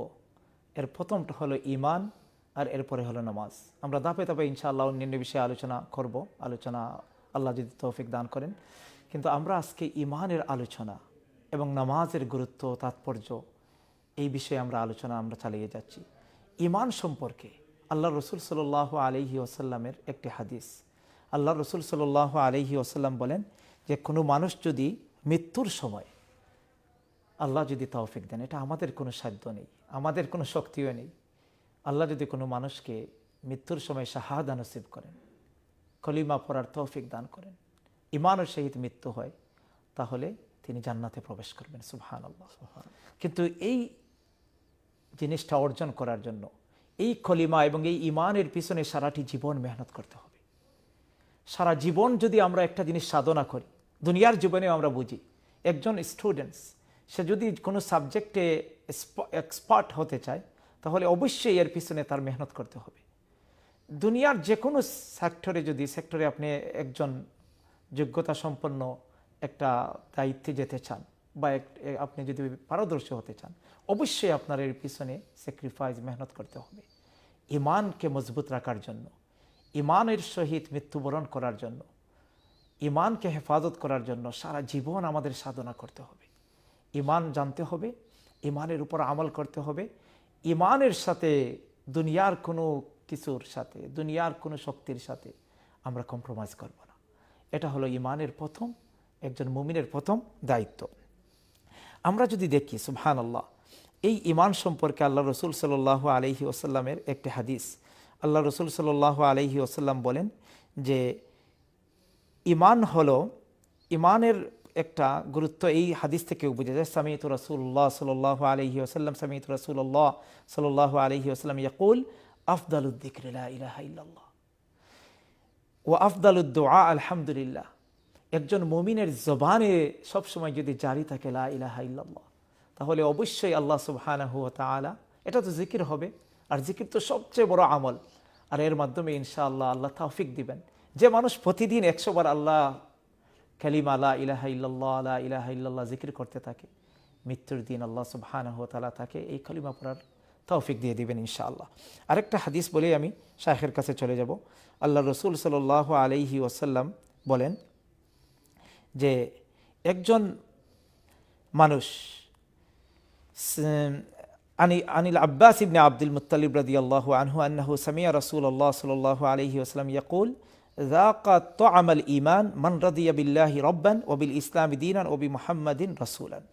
এর প্রথমটা হলো ইমান আর এরপরে হলো নামাজ আমরা ধাপে ধাপে ইনশাআল্লাহ অন্যান্য বিষয়ে আলোচনা করব আলোচনা আল্লাহ যদি তৌফিক দান করেন কিন্তু আমরা আজকে ইমানের আলোচনা এবং নামাজের গুরুত্ব তাৎপর্য এই বিষয়ে আমরা আলোচনা আমরা চালিয়ে যাচ্ছি ইমান সম্পর্কে আল্লাহ রসুল সাল আলহি ওসাল্লামের একটি হাদিস আল্লাহ রসুল সাল আলহি ওসাল্লাম বলেন যে কোনো মানুষ যদি মৃত্যুর সময় আল্লাহ যদি তৌফিক দেন এটা আমাদের কোনো সাধ্য নেই আমাদের কোনো শক্তিও নেই আল্লাহ যদি কোনো মানুষকে মৃত্যুর সময় শাহাদা নসিব করেন কলিমা পড়ার তৌফিক দান করেন ইমানও সহিত মৃত্যু হয় তাহলে তিনি জান্নাতে প্রবেশ করবেন সুহান আল্লাহ কিন্তু এই জিনিসটা অর্জন করার জন্য এই কলিমা এবং এই ইমানের পিছনে সারাটি জীবন মেহনত করতে হবে সারা জীবন যদি আমরা একটা জিনিস সাধনা করি দুনিয়ার জীবনেও আমরা বুঝি একজন স্টুডেন্টস সে যদি কোনো সাবজেক্টে এক্সপার্ট হতে চায় তাহলে অবশ্যই এর পিছনে তার মেহনত করতে হবে দুনিয়ার যে কোনো সেক্টরে যদি সেক্টরে আপনি একজন যোগ্যতা সম্পন্ন একটা দায়িত্বে যেতে চান বা আপনি যদি পারদর্শী হতে চান অবশ্যই আপনার এর পিছনে স্যাক্রিফাইস মেহনত করতে হবে ইমানকে মজবুত রাখার জন্য ইমানের সহিত মৃত্যুবরণ করার জন্য ইমানকে হেফাজত করার জন্য সারা জীবন আমাদের সাধনা করতে হবে ইমান জানতে হবে ইমানের উপর আমল করতে হবে ইমানের সাথে দুনিয়ার কোনো কিছুর সাথে দুনিয়ার কোনো শক্তির সাথে আমরা কম্প্রোমাইজ করব না এটা হলো ইমানের প্রথম একজন মুমিনের প্রথম দায়িত্ব আমরা যদি দেখি সুহান আল্লাহ এই ইমান সম্পর্কে আল্লাহ রসুল সাল্লাহ আলহি ওসাল্লামের একটি হাদিস আল্লাহ রসুল সাল্লাহ আলহি ওসাল্লাম বলেন যে ইমান হলো ইমানের একটা গুরুত্ব এই হাদিস থেকেও বুঝে যায় সামিত রসুল্লাহ সাল্লাহ আলহি আসাল্লাম সামিত রসুল্লাহ সাল্লাহ আলহি আসাল্লাম ইয়াকুল আফদালুদ্দিকরিল্লা ইলাহা ও আফদালুদ্দোয়া আলহামদুলিল্লাহ একজন মমিনের জবানে সবসময় যদি জারি থাকে লা ইলাহা ইল্লাল্লাহ তাহলে অবশ্যই আল্লাহ সুবহানাহু তালা এটা তো জিকির হবে আর জিকির তো সবচেয়ে বড় আমল আর এর মাধ্যমে ইনশাআল্লাহ আল্লাহ তাওফিক দিবেন যে মানুষ প্রতিদিন একশো বার আল্লাহ কালিমা আলা ইলাহা ইল্লাল্লাহ আলা ইলাহা ইল্লাল্লাহ জিকির করতে থাকে মৃত্যুর দিন আল্লাহ সুবহানাহু ওয়া তাআলা তাকে এই কালিমা পড়ার তৌফিক দিয়ে দিবেন ইনশাআল্লাহ আরেকটা হাদিস বলেই আমি শাহের কাছে চলে যাব আল্লাহ রসুল সাল্লাহ আলহি ওসাল্লাম বলেন যে একজন মানুষ আনি আনিল আব্বাস ইবনে আব্দুল মুতালিব রাদি আল্লাহ আনহু আন্নাহু সামিয়া রসুল আল্লাহ সাল আলহি ওসলাম ইয়াকুল জাকাত আমাল ইমান মান রাদিয়াবিল্লাহি রব্বান ওবিল ইসলাম দিনান ওবি মোহাম্মদিন রসুলান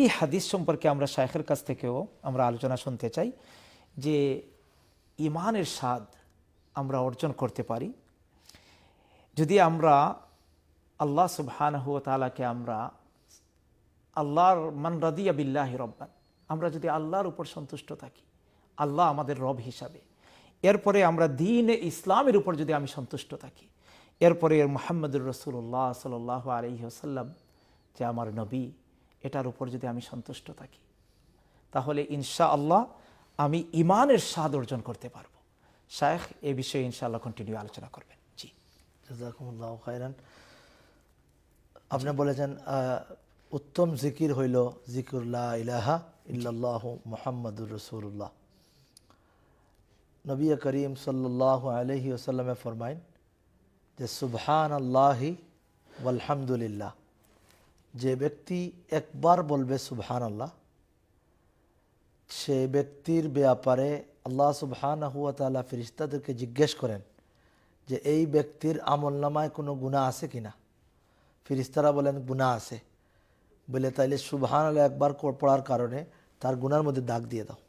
এই হাদিস সম্পর্কে আমরা শায়েখের কাছ থেকেও আমরা আলোচনা শুনতে চাই যে ইমানের স্বাদ আমরা অর্জন করতে পারি যদি আমরা আল্লাহ সুবহানাহু তালাকে আমরা আল্লাহর মান রাদিয়া বিল্লাহি রব্বান আমরা যদি আল্লাহর উপর সন্তুষ্ট থাকি আল্লাহ আমাদের রব হিসাবে এরপরে আমরা দিন ইসলামের উপর যদি আমি সন্তুষ্ট থাকি এরপরে মোহাম্মদুর রসুল্লাহ সাল আলহি আসাল্লাম যে আমার নবী এটার উপর যদি আমি সন্তুষ্ট থাকি তাহলে ইনশা আল্লাহ আমি ইমানের স্বাদ অর্জন করতে পারবো শায়েখ এ বিষয়ে ইনশাআল্লাহ কন্টিনিউ আলোচনা করবেন জি জাজাকুমুল্লাহ আপনি বলেছেন উত্তম জিকির হইল জিকুল্লাহ ইলাহা ইহ মোহাম্মদুর রসুল্লাহ নবী করিম সাল্লাহ আলহি ওসাল্লামে ফরমাইন যে সুবহান আল্লাহি আলহামদুলিল্লাহ যে ব্যক্তি একবার বলবে সুবহান আল্লাহ সে ব্যক্তির ব্যাপারে আল্লাহ সুবহান হুয়া তালা ফিরিস্তাদেরকে জিজ্ঞেস করেন যে এই ব্যক্তির আমল নামায় কোনো গুণা আছে কি না ফিরিস্তারা বলেন গুণা আছে বলে তাইলে সুবহান আল্লাহ একবার পড়ার কারণে তার গুনার মধ্যে দাগ দিয়ে দাও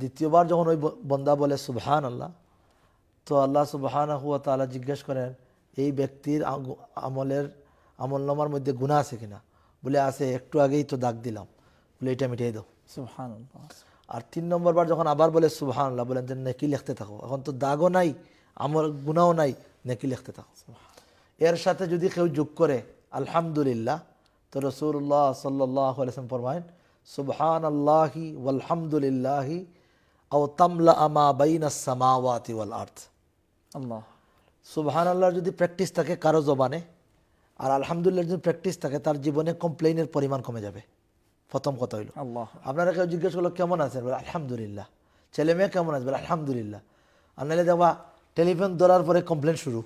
দ্বিতীয়বার যখন ওই বন্দা বলে সুবহান আল্লাহ তো আল্লাহ সুবহান হুয়া তালা জিজ্ঞেস করেন এই ব্যক্তির আমলের আমলনামার মধ্যে গুণা আছে কিনা বলে আছে একটু আগেই তো দাগ দিলাম বলে এটা মিটিয়ে দাও সুবহান আর তিন নম্বর যখন আবার বলে সুবহান আল্লাহ বলেন যে নেকি লিখতে থাকো এখন তো দাগও নাই আমল গুণাও নাই নেকি লিখতে থাকো এর সাথে যদি কেউ যোগ করে আলহামদুলিল্লাহ তো রসুল্লাহ সাল্লাহ আলসালাম ফরমায়েন সুবহান আল্লাহি আলহামদুলিল্লাহি আও ওয়াল আল্লাহ আল্লাহর যদি প্র্যাকটিস থাকে কারো জবানে আর আলহামদুলিল্লাহ যদি প্র্যাকটিস থাকে তার জীবনে কমপ্লেইনের পরিমাণ কমে যাবে প্রথম কথা হইল আপনারা কেউ জিজ্ঞেস করলো কেমন আছেন বলে আলহামদুলিল্লাহ ছেলে মেয়ে কেমন আছে বলে আলহামদুলিল্লাহ আর নাহলে দেওয়া টেলিফোন ধরার পরে কমপ্লেন শুরু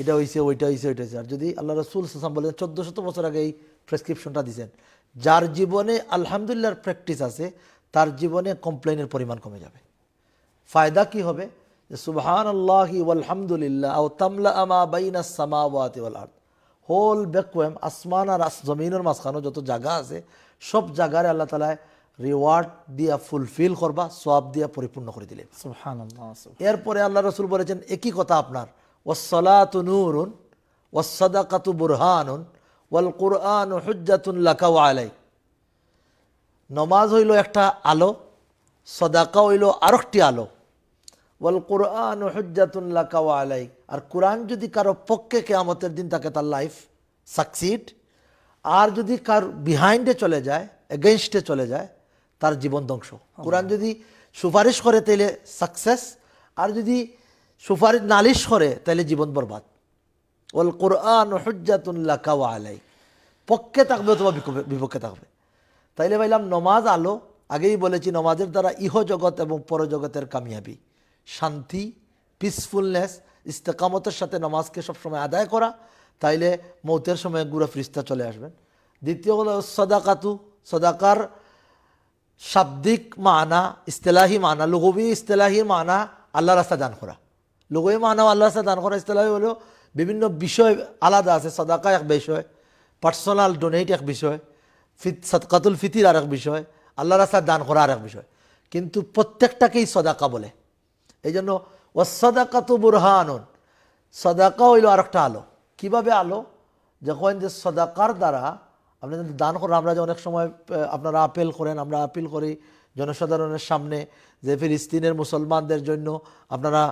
এটা হয়েছে ওইটা হয়েছে ওইটা হয়েছে আর যদি আল্লাহ রসুল সাসাম বলেন চোদ্দ শত বছর আগে এই প্রেসক্রিপশনটা দিয়েছেন যার জীবনে আলহামদুলিল্লাহর প্র্যাকটিস আছে তার জীবনে কমপ্লেনের পরিমাণ কমে যাবে ফায়দা কি হবে যে সুবহান আল্লাহি আলহামদুলিল্লাহ আও তামলা আমা বাইনা সামাওয়াতি হোল বেকুয়েম আসমান আর জমিনের মাঝখানো যত জায়গা আছে সব জায়গায় আল্লাহ তালায় রিওয়ার্ড দিয়া ফুলফিল করবা সব দিয়া পরিপূর্ণ করে দিলে এরপরে আল্লাহ রসুল বলেছেন একই কথা আপনার ওসলাতুন ওসাদাকাতু বুরহানুন ওয়াল কুরআন হুজ্জাতুন লাকাউ নমাজ হইল একটা আলো সদাকা হইল আরেকটি আলো বল কোরআন হজ্জাতুল্লা কাওয়া আলাই আর কোরআন যদি কারো পক্ষে কেয়ামতের দিন থাকে তার লাইফ সাকসিড আর যদি কার বিহাইন্ডে চলে যায় এগেনস্টে চলে যায় তার জীবন ধ্বংস কোরআন যদি সুপারিশ করে তাইলে সাকসেস আর যদি সুপারিশ নালিশ করে তাহলে জীবন বরবাদ বল কোরআন হজ্জাতুল্লা কাওয়া আলাই পক্ষে থাকবে অথবা বিপক্ষে থাকবে তাইলে ভাইলাম নমাজ আলো আগেই বলেছি নমাজের দ্বারা ইহজগৎ এবং পরজগতের কামিয়াবি শান্তি পিসফুলনেস ইস্তেকামতের সাথে নমাজকে সবসময় আদায় করা তাইলে মৌতের সময় গুড়া ফ্রিস্তা চলে আসবেন দ্বিতীয় হলো সদাকাতু সদাকার শাব্দিক মানা ইস্তেলাহি মানা লঘুবি ইস্তেলাহি মানা আল্লাহ রাস্তা দান করা লঘুবি মানা আল্লাহ রাস্তা দান করা ইস্তেলাহি হলো বিভিন্ন বিষয় আলাদা আছে সদাকা এক বিষয় পার্সোনাল ডোনেট এক বিষয় ফিত সদকাতুল ফিতির আর এক বিষয় আল্লাহ রাস্তার দান করা আর এক বিষয় কিন্তু প্রত্যেকটাকেই সদাকা বলে এই জন্য ওসদাকাতু বুরহানন সদাকা হইল আর একটা আলো কিভাবে আলো যখন যে সদাকার দ্বারা আপনি দান করেন আমরা যে অনেক সময় আপনারা আপেল করেন আমরা আপিল করি জনসাধারণের সামনে যে ফিলিস্তিনের মুসলমানদের জন্য আপনারা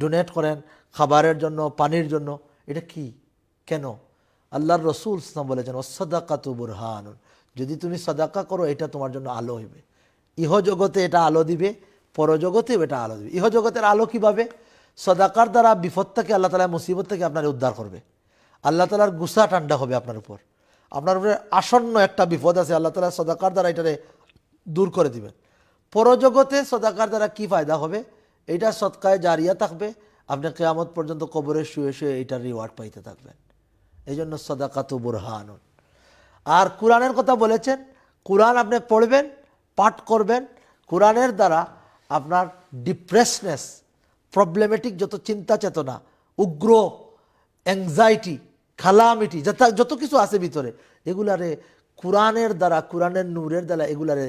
ডোনেট করেন খাবারের জন্য পানির জন্য এটা কি কেন আল্লাহর রসুল ইসলাম বলেছেন অসদাকাতু বুরহানুন যদি তুমি সদাকা করো এটা তোমার জন্য আলো হইবে জগতে এটা আলো দিবে পরজগতেও এটা আলো দিবে ইহ জগতের আলো কীভাবে সদাকার দ্বারা বিপদ থেকে আল্লাহ তালা মুসিবত থেকে আপনার উদ্ধার করবে আল্লাহ তালার গুসা ঠান্ডা হবে আপনার উপর আপনার উপরে আসন্ন একটা বিপদ আছে আল্লাহ তালা সদাকার দ্বারা এটারে দূর করে দিবেন পরজগতে সদাকার দ্বারা কী ফায়দা হবে এটা সৎকায় জারিয়া থাকবে আপনি কেয়ামত পর্যন্ত কবরে শুয়ে শুয়ে এটার রিওয়ার্ড পাইতে থাকবেন এই জন্য সদাকাত আনন্দ আর কোরআনের কথা বলেছেন কোরআন আপনি পড়বেন পাঠ করবেন কোরআনের দ্বারা আপনার ডিপ্রেসনেস প্রবলেমেটিক যত চিন্তা চেতনা উগ্র অ্যাংজাইটি খালামিটি যত যত কিছু আছে ভিতরে এগুলারে কোরআনের দ্বারা কোরআনের নূরের দ্বারা এগুলারে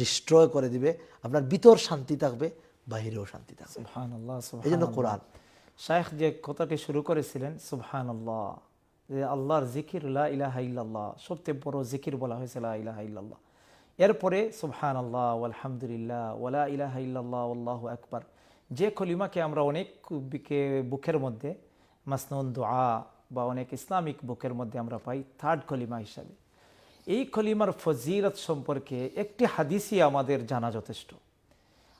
ডিস্ট্রয় করে দিবে আপনার ভিতর শান্তি থাকবে বাহিরেও শান্তি থাকবে এই জন্য কোরআন শায়েখ যে কথাটি শুরু করেছিলেন সুহান আল্লাহ যে আল্লাহর জিকির লা ইলাহা ইল্লাল্লাহ সবচেয়ে বড় জিকির বলা হয়েছে লা ইলাহা ইল্লাল্লাহ এরপরে সুবহান আল্লাহ আলহামদুলিল্লাহ ওলা ইলাহা ইল্লাল্লাহ আল্লাহ আকবার যে কলিমাকে আমরা অনেক বুকের মধ্যে মাসনুন দোয়া বা অনেক ইসলামিক বুকের মধ্যে আমরা পাই থার্ড কলিমা হিসাবে এই কলিমার ফজিরত সম্পর্কে একটি হাদিসই আমাদের জানা যথেষ্ট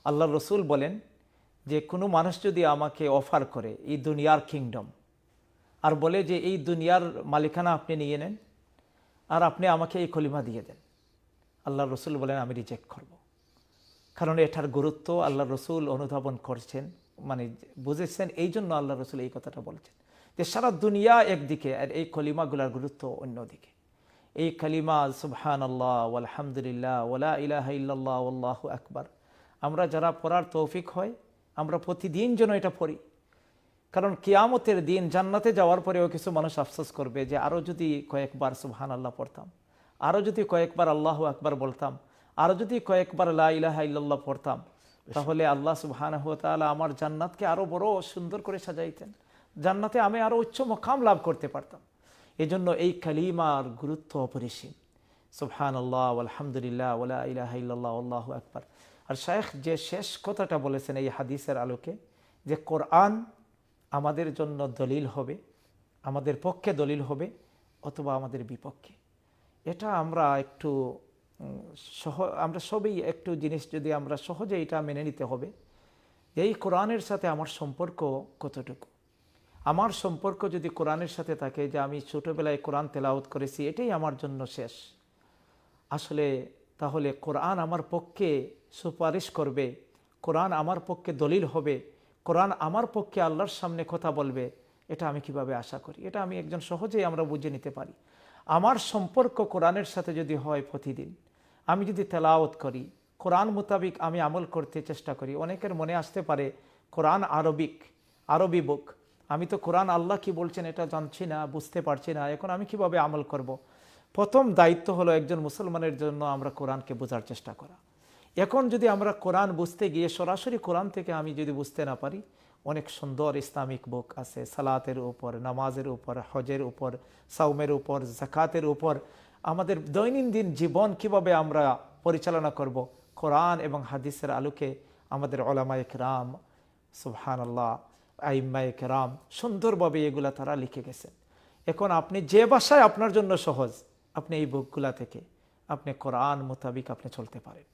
আল্লাহ রসুল বলেন যে কোনো মানুষ যদি আমাকে অফার করে এই দুনিয়ার কিংডম আর বলে যে এই দুনিয়ার মালিকানা আপনি নিয়ে নেন আর আপনি আমাকে এই কলিমা দিয়ে দেন আল্লাহ রসুল বলেন আমি রিজেক্ট করব। কারণ এটার গুরুত্ব আল্লাহ রসুল অনুধাবন করছেন মানে বুঝেছেন এই জন্য আল্লাহ রসুল এই কথাটা বলছেন যে সারা দুনিয়া একদিকে আর এই কলিমাগুলার গুরুত্ব অন্যদিকে এই কালিমা সুবহান আল্লাহ আলহামদুলিল্লাহ ওলা ইলাহ ইল্লাহ আল্লাহ আকবার আমরা যারা পড়ার তৌফিক হয় আমরা প্রতিদিন যেন এটা পড়ি কারণ কিয়ামতের দিন জান্নাতে যাওয়ার পরেও কিছু মানুষ আফসোস করবে যে আরও যদি কয়েকবার সুবহান আল্লাহ পড়তাম আরও যদি কয়েকবার আল্লাহ আকবার বলতাম আরও যদি কয়েকবার লাহ ইল্লাল্লাহ পড়তাম তাহলে আল্লাহ সুবহান আমার জান্নাতকে আরও বড় সুন্দর করে সাজাইতেন জান্নাতে আমি আরও উচ্চ মকাম লাভ করতে পারতাম এজন্য এই কালিমার গুরুত্ব অপরিসীম সুহান আল্লাহ আলহামদুলিল্লাহ ওলা আল্লাহ আকবর আর শেখ যে শেষ কথাটা বলেছেন এই হাদিসের আলোকে যে কোরআন আমাদের জন্য দলিল হবে আমাদের পক্ষে দলিল হবে অথবা আমাদের বিপক্ষে এটা আমরা একটু সহ আমরা সবই একটু জিনিস যদি আমরা সহজে এটা মেনে নিতে হবে যে এই কোরআনের সাথে আমার সম্পর্ক কতটুকু আমার সম্পর্ক যদি কোরআনের সাথে থাকে যে আমি ছোটোবেলায় কোরআন তেলাওত করেছি এটাই আমার জন্য শেষ আসলে তাহলে কোরআন আমার পক্ষে সুপারিশ করবে কোরআন আমার পক্ষে দলিল হবে কোরআন আমার পক্ষে আল্লাহর সামনে কথা বলবে এটা আমি কিভাবে আশা করি এটা আমি একজন সহজেই আমরা বুঝে নিতে পারি আমার সম্পর্ক কোরআনের সাথে যদি হয় প্রতিদিন আমি যদি তেলাওত করি কোরআন মোতাবিক আমি আমল করতে চেষ্টা করি অনেকের মনে আসতে পারে কোরআন আরবিক আরবি বুক আমি তো কোরআন আল্লাহ কি বলছেন এটা জানছি না বুঝতে পারছি না এখন আমি কিভাবে আমল করব। প্রথম দায়িত্ব হলো একজন মুসলমানের জন্য আমরা কোরআনকে বোঝার চেষ্টা করা এখন যদি আমরা কোরআন বুঝতে গিয়ে সরাসরি কোরআন থেকে আমি যদি বুঝতে না পারি অনেক সুন্দর ইসলামিক বুক আছে সালাতের উপর নামাজের উপর হজের উপর সাউমের উপর জাকাতের উপর আমাদের দৈনন্দিন জীবন কিভাবে আমরা পরিচালনা করব কোরআন এবং হাদিসের আলোকে আমাদের ওলামায়ক রাম সুহান আল্লাহ আইম্মা রাম সুন্দরভাবে এগুলা তারা লিখে গেছেন এখন আপনি যে ভাষায় আপনার জন্য সহজ আপনি এই বুকগুলা থেকে আপনি কোরআন মোতাবিক আপনি চলতে পারেন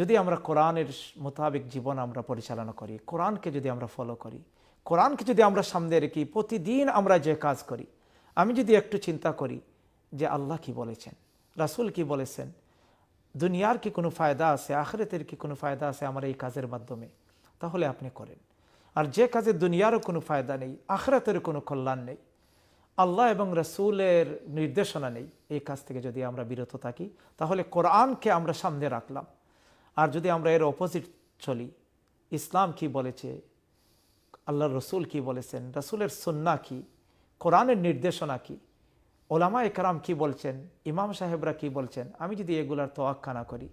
যদি আমরা কোরআনের মোতাবেক জীবন আমরা পরিচালনা করি কোরআনকে যদি আমরা ফলো করি কোরআনকে যদি আমরা সামনে রেখি প্রতিদিন আমরা যে কাজ করি আমি যদি একটু চিন্তা করি যে আল্লাহ কি বলেছেন রাসুল কি বলেছেন দুনিয়ার কি কোনো ফায়দা আছে আখরেতের কি কোনো ফায়দা আছে আমার এই কাজের মাধ্যমে তাহলে আপনি করেন আর যে কাজে দুনিয়ারও কোনো ফায়দা নেই আখরাতের কোনো কল্যাণ নেই আল্লাহ এবং রসুলের নির্দেশনা নেই এই কাজ থেকে যদি আমরা বিরত থাকি তাহলে কোরআনকে আমরা সামনে রাখলাম আর যদি আমরা এর অপোজিট চলি ইসলাম কি বলেছে আল্লাহ রসুল কি বলেছেন রসুলের সন্না কি কোরআনের নির্দেশনা কি ওলামা একরাম কি বলছেন ইমাম সাহেবরা কি বলছেন আমি যদি এগুলার তোয়াক্কা না করি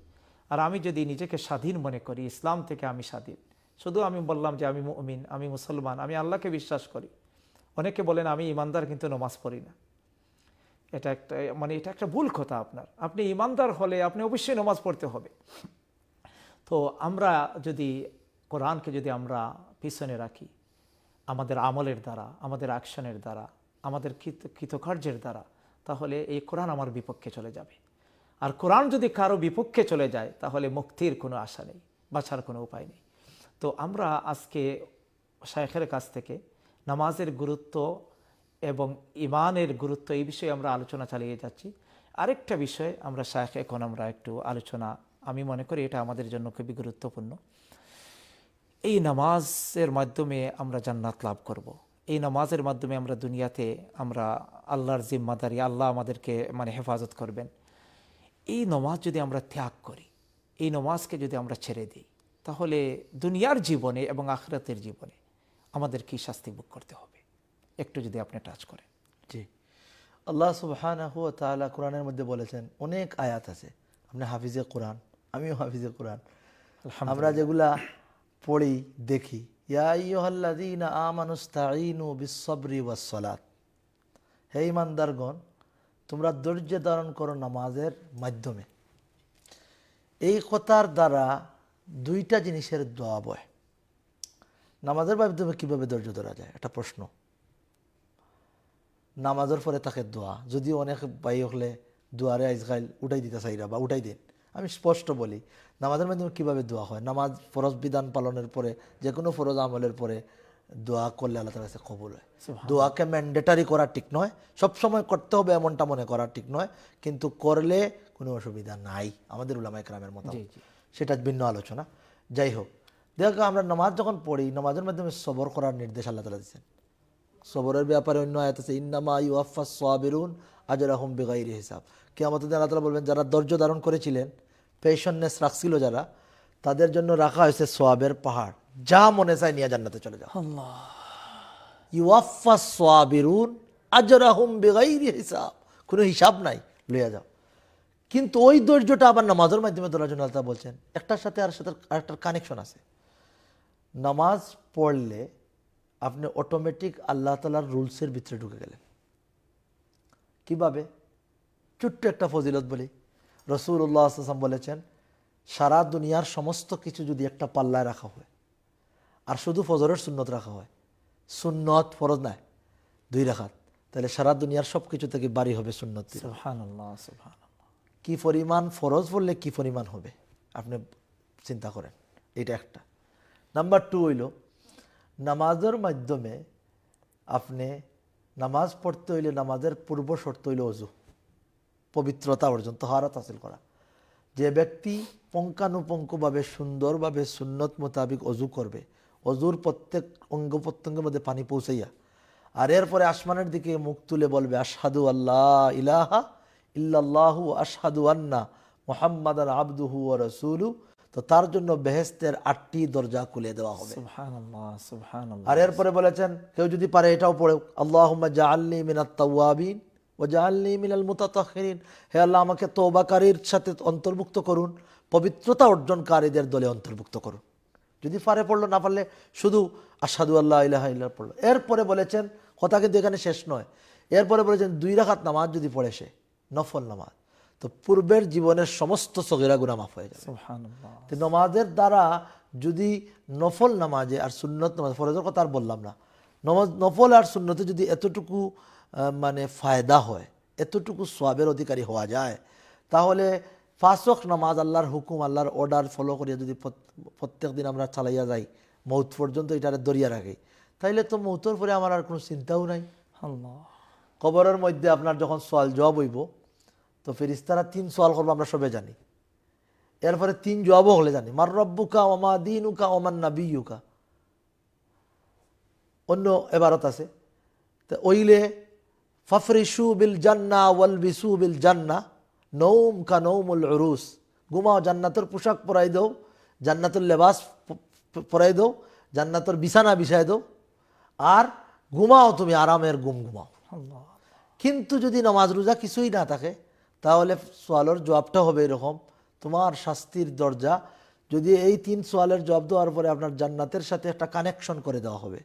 আর আমি যদি নিজেকে স্বাধীন মনে করি ইসলাম থেকে আমি স্বাধীন শুধু আমি বললাম যে আমি মুমিন আমি মুসলমান আমি আল্লাহকে বিশ্বাস করি অনেকে বলেন আমি ইমানদার কিন্তু নমাজ পড়ি না এটা একটা মানে এটা একটা ভুল কথা আপনার আপনি ইমানদার হলে আপনি অবশ্যই নমাজ পড়তে হবে তো আমরা যদি কোরআনকে যদি আমরা পিছনে রাখি আমাদের আমলের দ্বারা আমাদের অ্যাকশনের দ্বারা আমাদের কৃতকার্যের দ্বারা তাহলে এই কোরআন আমার বিপক্ষে চলে যাবে আর কোরআন যদি কারো বিপক্ষে চলে যায় তাহলে মুক্তির কোনো আশা নেই বাছার কোনো উপায় নেই তো আমরা আজকে শেখের কাছ থেকে নামাজের গুরুত্ব এবং ইমানের গুরুত্ব এই বিষয়ে আমরা আলোচনা চালিয়ে যাচ্ছি আরেকটা বিষয় আমরা শাহেখ এখন আমরা একটু আলোচনা আমি মনে করি এটা আমাদের জন্য খুবই গুরুত্বপূর্ণ এই নামাজের মাধ্যমে আমরা জান্নাত লাভ করব। এই নামাজের মাধ্যমে আমরা দুনিয়াতে আমরা আল্লাহর জিম্মাদারি আল্লাহ আমাদেরকে মানে হেফাজত করবেন এই নমাজ যদি আমরা ত্যাগ করি এই নমাজকে যদি আমরা ছেড়ে দিই তাহলে দুনিয়ার জীবনে এবং আখরাতের জীবনে আমাদের কি শাস্তি ভোগ করতে হবে একটু যদি আপনি টাচ করেন জি আল্লাহ সুবাহ কোরআনের মধ্যে বলেছেন অনেক আয়াত আছে আপনি হাফিজে কোরআন আমিও হাফিজে কোরআন আমরা যেগুলা পড়ি দেখি হে ইমানদারগণ তোমরা ধৈর্য ধারণ করো নামাজের মাধ্যমে এই কথার দ্বারা দুইটা জিনিসের দোয়া বয় নামাজের মাধ্যমে কিভাবে ধৈর্য ধরা যায় একটা প্রশ্ন নামাজের পরে তাকে দোয়া যদি অনেক বাই হলে দুয়ারে আইজগাইল উঠাই দিতে চাইরা বা উঠাই দেয় আমি স্পষ্ট বলি নামাজের মাধ্যমে কীভাবে দোয়া হয় নামাজ ফরজ বিধান পালনের পরে যে কোনো ফরজ আমলের পরে দোয়া করলে আল্লাহ তালা কাছে কবুল হয় দোয়াকে ম্যান্ডেটারি করা ঠিক নয় সবসময় করতে হবে এমনটা মনে করা ঠিক নয় কিন্তু করলে কোনো অসুবিধা নাই আমাদের উলামায় গ্রামের মতো সেটা ভিন্ন আলোচনা যাই হোক দেখো আমরা নামাজ যখন পড়ি নামাজের মাধ্যমে সবর করার নির্দেশ আল্লাহ তালা দিচ্ছেন সবরের ব্যাপারে অন্য আয়াত আছে ইন্নামা আফা সোয়াবিরুন আজর আহম বেগাইর হিসাব কে আমাদের আল্লাহ তালা বলবেন যারা ধৈর্য ধারণ করেছিলেন পেশনেস রাখছিল যারা তাদের জন্য রাখা হয়েছে সোয়াবের পাহাড় যা মনে চায় নিয়ে জান্নাতে চলে যাও ইউআফা সোয়াবিরুন আজরাহুম বেগাইরি হিসাব কোনো হিসাব নাই লইয়া যাও কিন্তু ওই ধৈর্যটা আবার নামাজের মাধ্যমে তোলার জন্য আল্লাহ বলছেন একটার সাথে আর সাথে আরেকটার কানেকশন আছে নামাজ পড়লে আপনি অটোমেটিক আল্লাহ তালার রুলসের ভিতরে ঢুকে গেলেন কিভাবে ছোট্ট একটা ফজিলত বলি রসুল্লাহ আসলাম বলেছেন সারা দুনিয়ার সমস্ত কিছু যদি একটা পাল্লায় রাখা হয় আর শুধু ফজরের সুন্নত রাখা হয় সুন্নত ফরজ নাই দুই রাখাত তাহলে সারা দুনিয়ার সব কিছু থেকে বাড়ি হবে সুন্নত কি পরিমাণ ফরজ বললে কি পরিমাণ হবে আপনি চিন্তা করেন এটা একটা নাম্বার টু হইল নামাজের মাধ্যমে আপনি নামাজ পড়তে হইলে নামাজের পূর্ব শর্ত হইল অজু পবিত্রতা অর্জন তহারাত হাসিল করা যে ব্যক্তি পঙ্কানুপঙ্কভাবে সুন্দরভাবে সুন্নত মোতাবিক অজু করবে অজুর প্রত্যেক অঙ্গ প্রত্যঙ্গের মধ্যে পানি পৌঁছাইয়া আর এরপরে আসমানের দিকে মুখ তুলে বলবে আসাদু আল্লাহ ইলাহা ইল্লাহু আসাদু আন্না মোহাম্মদ আবদুহু রসুলু তো তার জন্য বেহেস্তের আটটি দরজা খুলে দেওয়া হবে আর এরপরে বলেছেন কেউ যদি পারে এটাও পড়ে আল্লাহ জাহাল্লি মিনাত্তাবিন ওজাআল্লি মিলাল মুতাতাহরিন হে আল্লাহ আমাকে তোবাকারীর সাথে অন্তর্ভুক্ত করুন পবিত্রতা অর্জনকারীদের দলে অন্তর্ভুক্ত করুন যদি ফারে পড়লো না পারলে শুধু আসাদু আল্লাহ ইলাহা পড়লো এরপরে বলেছেন কথা কিন্তু এখানে শেষ নয় এরপরে বলেছেন দুই রাখাত নামাজ যদি পড়ে সে নফল নামাজ তো পূর্বের জীবনের সমস্ত সগিরা গুণা মাফ হয়ে যাবে তো নমাজের দ্বারা যদি নফল নামাজে আর সুন্নত নামাজ ফরজের কথা আর বললাম না নমাজ নফল আর সুন্নতে যদি এতটুকু মানে ফায়দা হয় এতটুকু সোয়াবের অধিকারী হওয়া যায় তাহলে ফাসক নামাজ আল্লাহর হুকুম আল্লাহর অর্ডার ফলো করিয়া যদি প্রত্যেক দিন আমরা চালাইয়া যাই মৌত পর্যন্ত এটা দরিয়া রাখি তাইলে তো মৌতর পরে আমার আর কোনো চিন্তাও নাই কবরের মধ্যে আপনার যখন সোয়াল জবাব হইব তো ইস্তারা তিন সোয়াল করবো আমরা সবে জানি এরপরে তিন জবাবও হলে জানি মার রব্বুকা ওমা উকা ওমান নাবিউকা অন্য এবারত আছে তো ওইলে ফফরিসু বিল জান্না ওয়াল বিসু বিল জান্না নৌম কা নৌমুল রুস ঘুমাও জান্নাতের পোশাক পরাই দাও জান্নাতের লেবাস পরাই দাও জান্নাতের বিছানা বিছাই দাও আর ঘুমাও তুমি আরামের গুম ঘুমাও কিন্তু যদি নামাজ রোজা কিছুই না থাকে তাহলে সোয়ালের জবাবটা হবে এরকম তোমার শাস্তির দরজা যদি এই তিন সোয়ালের জবাব দেওয়ার পরে আপনার জান্নাতের সাথে একটা কানেকশন করে দেওয়া হবে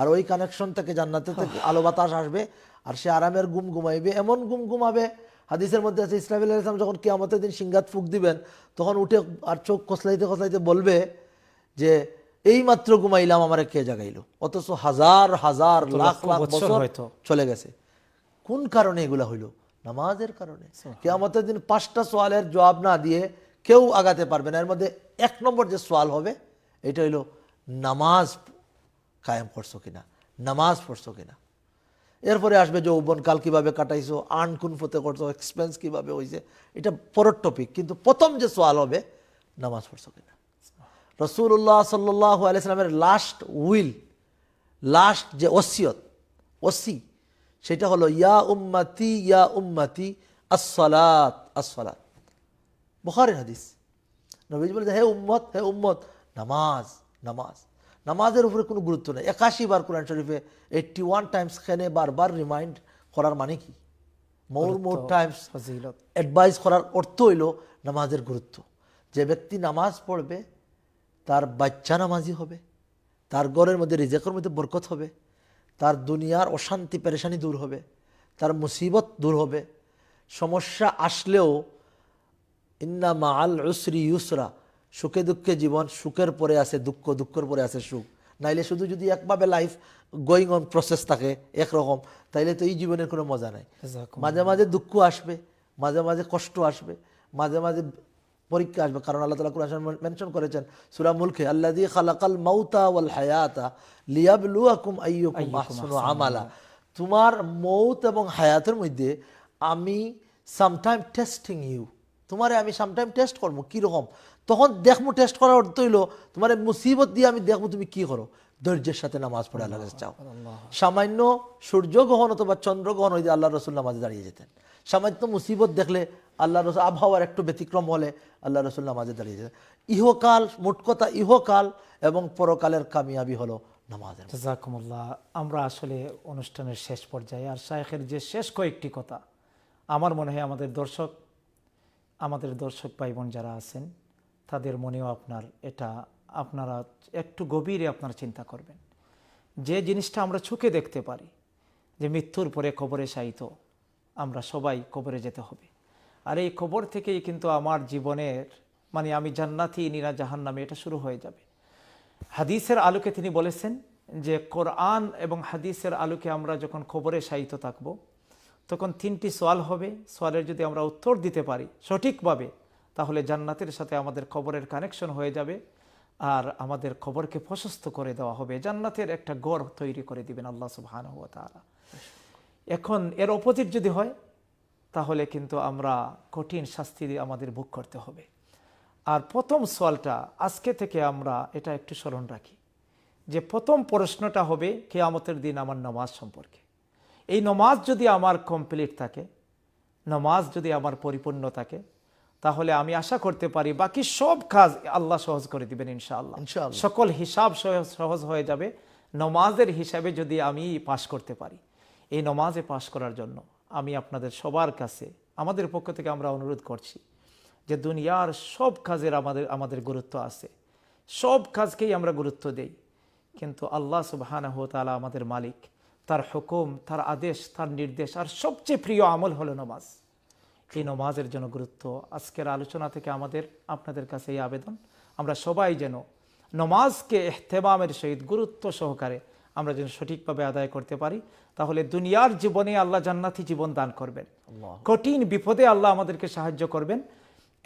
আর ওই কানেকশন থেকে জান্নাতে থেকে আলো বাতাস আসবে আর সে আরামের গুম ঘুমাইবে এমন গুম ঘুমাবে হাদিসের মধ্যে আছে ইসলাম ইসলাম যখন কেয়ামতের দিন সিংঘাত ফুক দিবেন তখন উঠে আর চোখ খসলাইতে খসলাইতে বলবে যে এই মাত্র ঘুমাইলাম আমার কে জাগাইল অথচ হাজার হাজার লাখ লাখ বছর চলে গেছে কোন কারণে এগুলা হইল নামাজের কারণে কেয়ামতের দিন পাঁচটা সোয়ালের জবাব না দিয়ে কেউ আগাতে পারবে না এর মধ্যে এক নম্বর যে সোয়াল হবে এটা হইল নামাজ কায়েম করছো কিনা নামাজ পড়ছো কিনা এরপরে আসবে যে কাল কীভাবে কাটাইছো আন কোন ফোতে করছো এক্সপেন্স কীভাবে হয়েছে এটা পরের টপিক কিন্তু প্রথম যে সোয়াল হবে নামাজ পড়ছো কিনা রসুল্লাহ সাল্লাহ আলাইসলামের লাস্ট উইল লাস্ট যে ওসিয়ত ওসি সেটা হলো ইয়া উম্মাতি ইয়া উম্মাতি আসলাত আসলাত বখারের হাদিস নবীজ হে উম্মত হে উম্মত নামাজ নামাজ নামাজের উপরে কোনো গুরুত্ব নেই একাশি বার কোরআন শরীফে এইট্টি ওয়ান টাইমস খেনে বারবার রিমাইন্ড করার মানে কি মোর মোর টাইমস অ্যাডভাইস করার অর্থ হইল নামাজের গুরুত্ব যে ব্যক্তি নামাজ পড়বে তার বাচ্চা নামাজি হবে তার গড়ের মধ্যে রিজেকের মধ্যে বরকত হবে তার দুনিয়ার অশান্তি পেরেশানি দূর হবে তার মুসিবত দূর হবে সমস্যা আসলেও ইন্না আল রসরি ইউসরা সুখে দুঃখে জীবন সুখের পরে আছে দুঃখ দুঃখের পরে আছে সুখ নাইলে শুধু যদি একভাবে লাইফ গোয়িং অন প্রসেস থাকে একরকম তাইলে তো এই জীবনের কোনো মজা নাই মাঝে মাঝে দুঃখ আসবে মাঝে মাঝে কষ্ট আসবে মাঝে মাঝে পরীক্ষা আসবে কারণ আল্লাহ তালা কোরআন মেনশন করেছেন সুরা মুলকে আল্লাহ দিয়ে খালাকাল মাউতা ওয়াল হায়াতা আকুম আইয়ুকুম আমালা তোমার মৌত এবং হায়াতের মধ্যে আমি সামটাইম টেস্টিং ইউ তোমারে আমি সামটাইম টেস্ট করবো কীরকম তখন দেখবো টেস্ট করার অর্থ হইলো তোমার মুসিবত দিয়ে আমি দেখবো তুমি কি করো ধৈর্যের সাথে নামাজ পড়ে আল্লাহ চাও সামান্য সূর্যগ্রহণ অথবা চন্দ্রগ্রহণ যে আল্লাহ রসুল নামাজে দাঁড়িয়ে যেতেন সামান্য মুসিবত দেখলে আল্লাহ রসুল আবহাওয়ার একটু ব্যতিক্রম হলে আল্লাহ রসুল নামাজে দাঁড়িয়ে যেতেন ইহকাল মোট কথা ইহকাল এবং পরকালের কামিয়াবি হলো নামাজ্লাহ আমরা আসলে অনুষ্ঠানের শেষ পর্যায়ে আর শাহেখের যে শেষ কয়েকটি কথা আমার মনে হয় আমাদের দর্শক আমাদের দর্শক ভাই বোন যারা আছেন তাদের মনেও আপনার এটা আপনারা একটু গভীরে আপনারা চিন্তা করবেন যে জিনিসটা আমরা চোখে দেখতে পারি যে মৃত্যুর পরে কবরে সাইিত আমরা সবাই কবরে যেতে হবে আর এই কবর থেকেই কিন্তু আমার জীবনের মানে আমি জান্নাতি নিরা জাহান নামে এটা শুরু হয়ে যাবে হাদিসের আলোকে তিনি বলেছেন যে কোরআন এবং হাদিসের আলোকে আমরা যখন খবরে সাহিত্য থাকব তখন তিনটি সোয়াল হবে সোয়ালের যদি আমরা উত্তর দিতে পারি সঠিকভাবে তাহলে জান্নাতের সাথে আমাদের কবরের কানেকশন হয়ে যাবে আর আমাদের খবরকে প্রশস্ত করে দেওয়া হবে জান্নাতের একটা গড় তৈরি করে দিবেন আল্লাহ সুবহান হুয়া তারা এখন এর অপোজিট যদি হয় তাহলে কিন্তু আমরা কঠিন শাস্তি আমাদের বুক করতে হবে আর প্রথম সওয়ালটা আজকে থেকে আমরা এটা একটু স্মরণ রাখি যে প্রথম প্রশ্নটা হবে কেয়ামতের দিন আমার নমাজ সম্পর্কে এই নমাজ যদি আমার কমপ্লিট থাকে নমাজ যদি আমার পরিপূর্ণ থাকে তাহলে আমি আশা করতে পারি বাকি সব কাজ আল্লাহ সহজ করে দিবেন ইনশাআল্লাহ সকল হিসাব সহজ হয়ে যাবে নমাজের হিসাবে যদি আমি পাশ করতে পারি এই নমাজে পাশ করার জন্য আমি আপনাদের সবার কাছে আমাদের পক্ষ থেকে আমরা অনুরোধ করছি যে দুনিয়ার সব কাজের আমাদের আমাদের গুরুত্ব আছে সব কাজকেই আমরা গুরুত্ব দেই কিন্তু আল্লাহ সুবাহানা তালা আমাদের মালিক তার হুকুম তার আদেশ তার নির্দেশ আর সবচেয়ে প্রিয় আমল হলো নমাজ এই নমাজের জন্য গুরুত্ব আজকের আলোচনা থেকে আমাদের আপনাদের কাছে এই আবেদন আমরা সবাই যেন নমাজকে এহতেমামের সহিত গুরুত্ব সহকারে আমরা যেন সঠিকভাবে আদায় করতে পারি তাহলে দুনিয়ার জীবনে আল্লাহ জান্নাতি জীবন দান করবেন কঠিন বিপদে আল্লাহ আমাদেরকে সাহায্য করবেন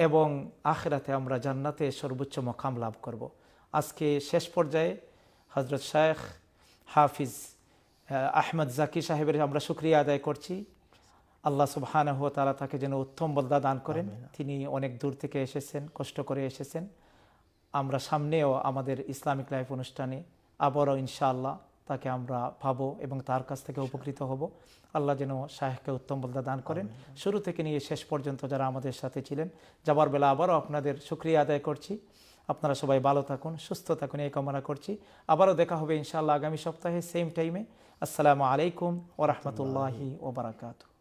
এবং আখরাতে আমরা জান্নাতে সর্বোচ্চ মকাম লাভ করব। আজকে শেষ পর্যায়ে হজরত শায়েখ হাফিজ আহমদ জাকি সাহেবের আমরা সুক্রিয়া আদায় করছি আল্লাহ সুবহানাহ তালা তাকে যেন উত্তম বদলা দান করেন তিনি অনেক দূর থেকে এসেছেন কষ্ট করে এসেছেন আমরা সামনেও আমাদের ইসলামিক লাইফ অনুষ্ঠানে আবারও ইনশাআল্লাহ তাকে আমরা পাবো এবং তার কাছ থেকে উপকৃত হব আল্লাহ যেন শাহেখকে উত্তম বলদা দান করেন শুরু থেকে নিয়ে শেষ পর্যন্ত যারা আমাদের সাথে ছিলেন যাবার বেলা আবারও আপনাদের সুক্রিয়া আদায় করছি আপনারা সবাই ভালো থাকুন সুস্থ থাকুন এই কামনা করছি আবারও দেখা হবে ইনশাআল্লাহ আগামী সপ্তাহে সেম টাইমে আসসালামু আলাইকুম ওরহমতুল্লাহি ওবরাকাতু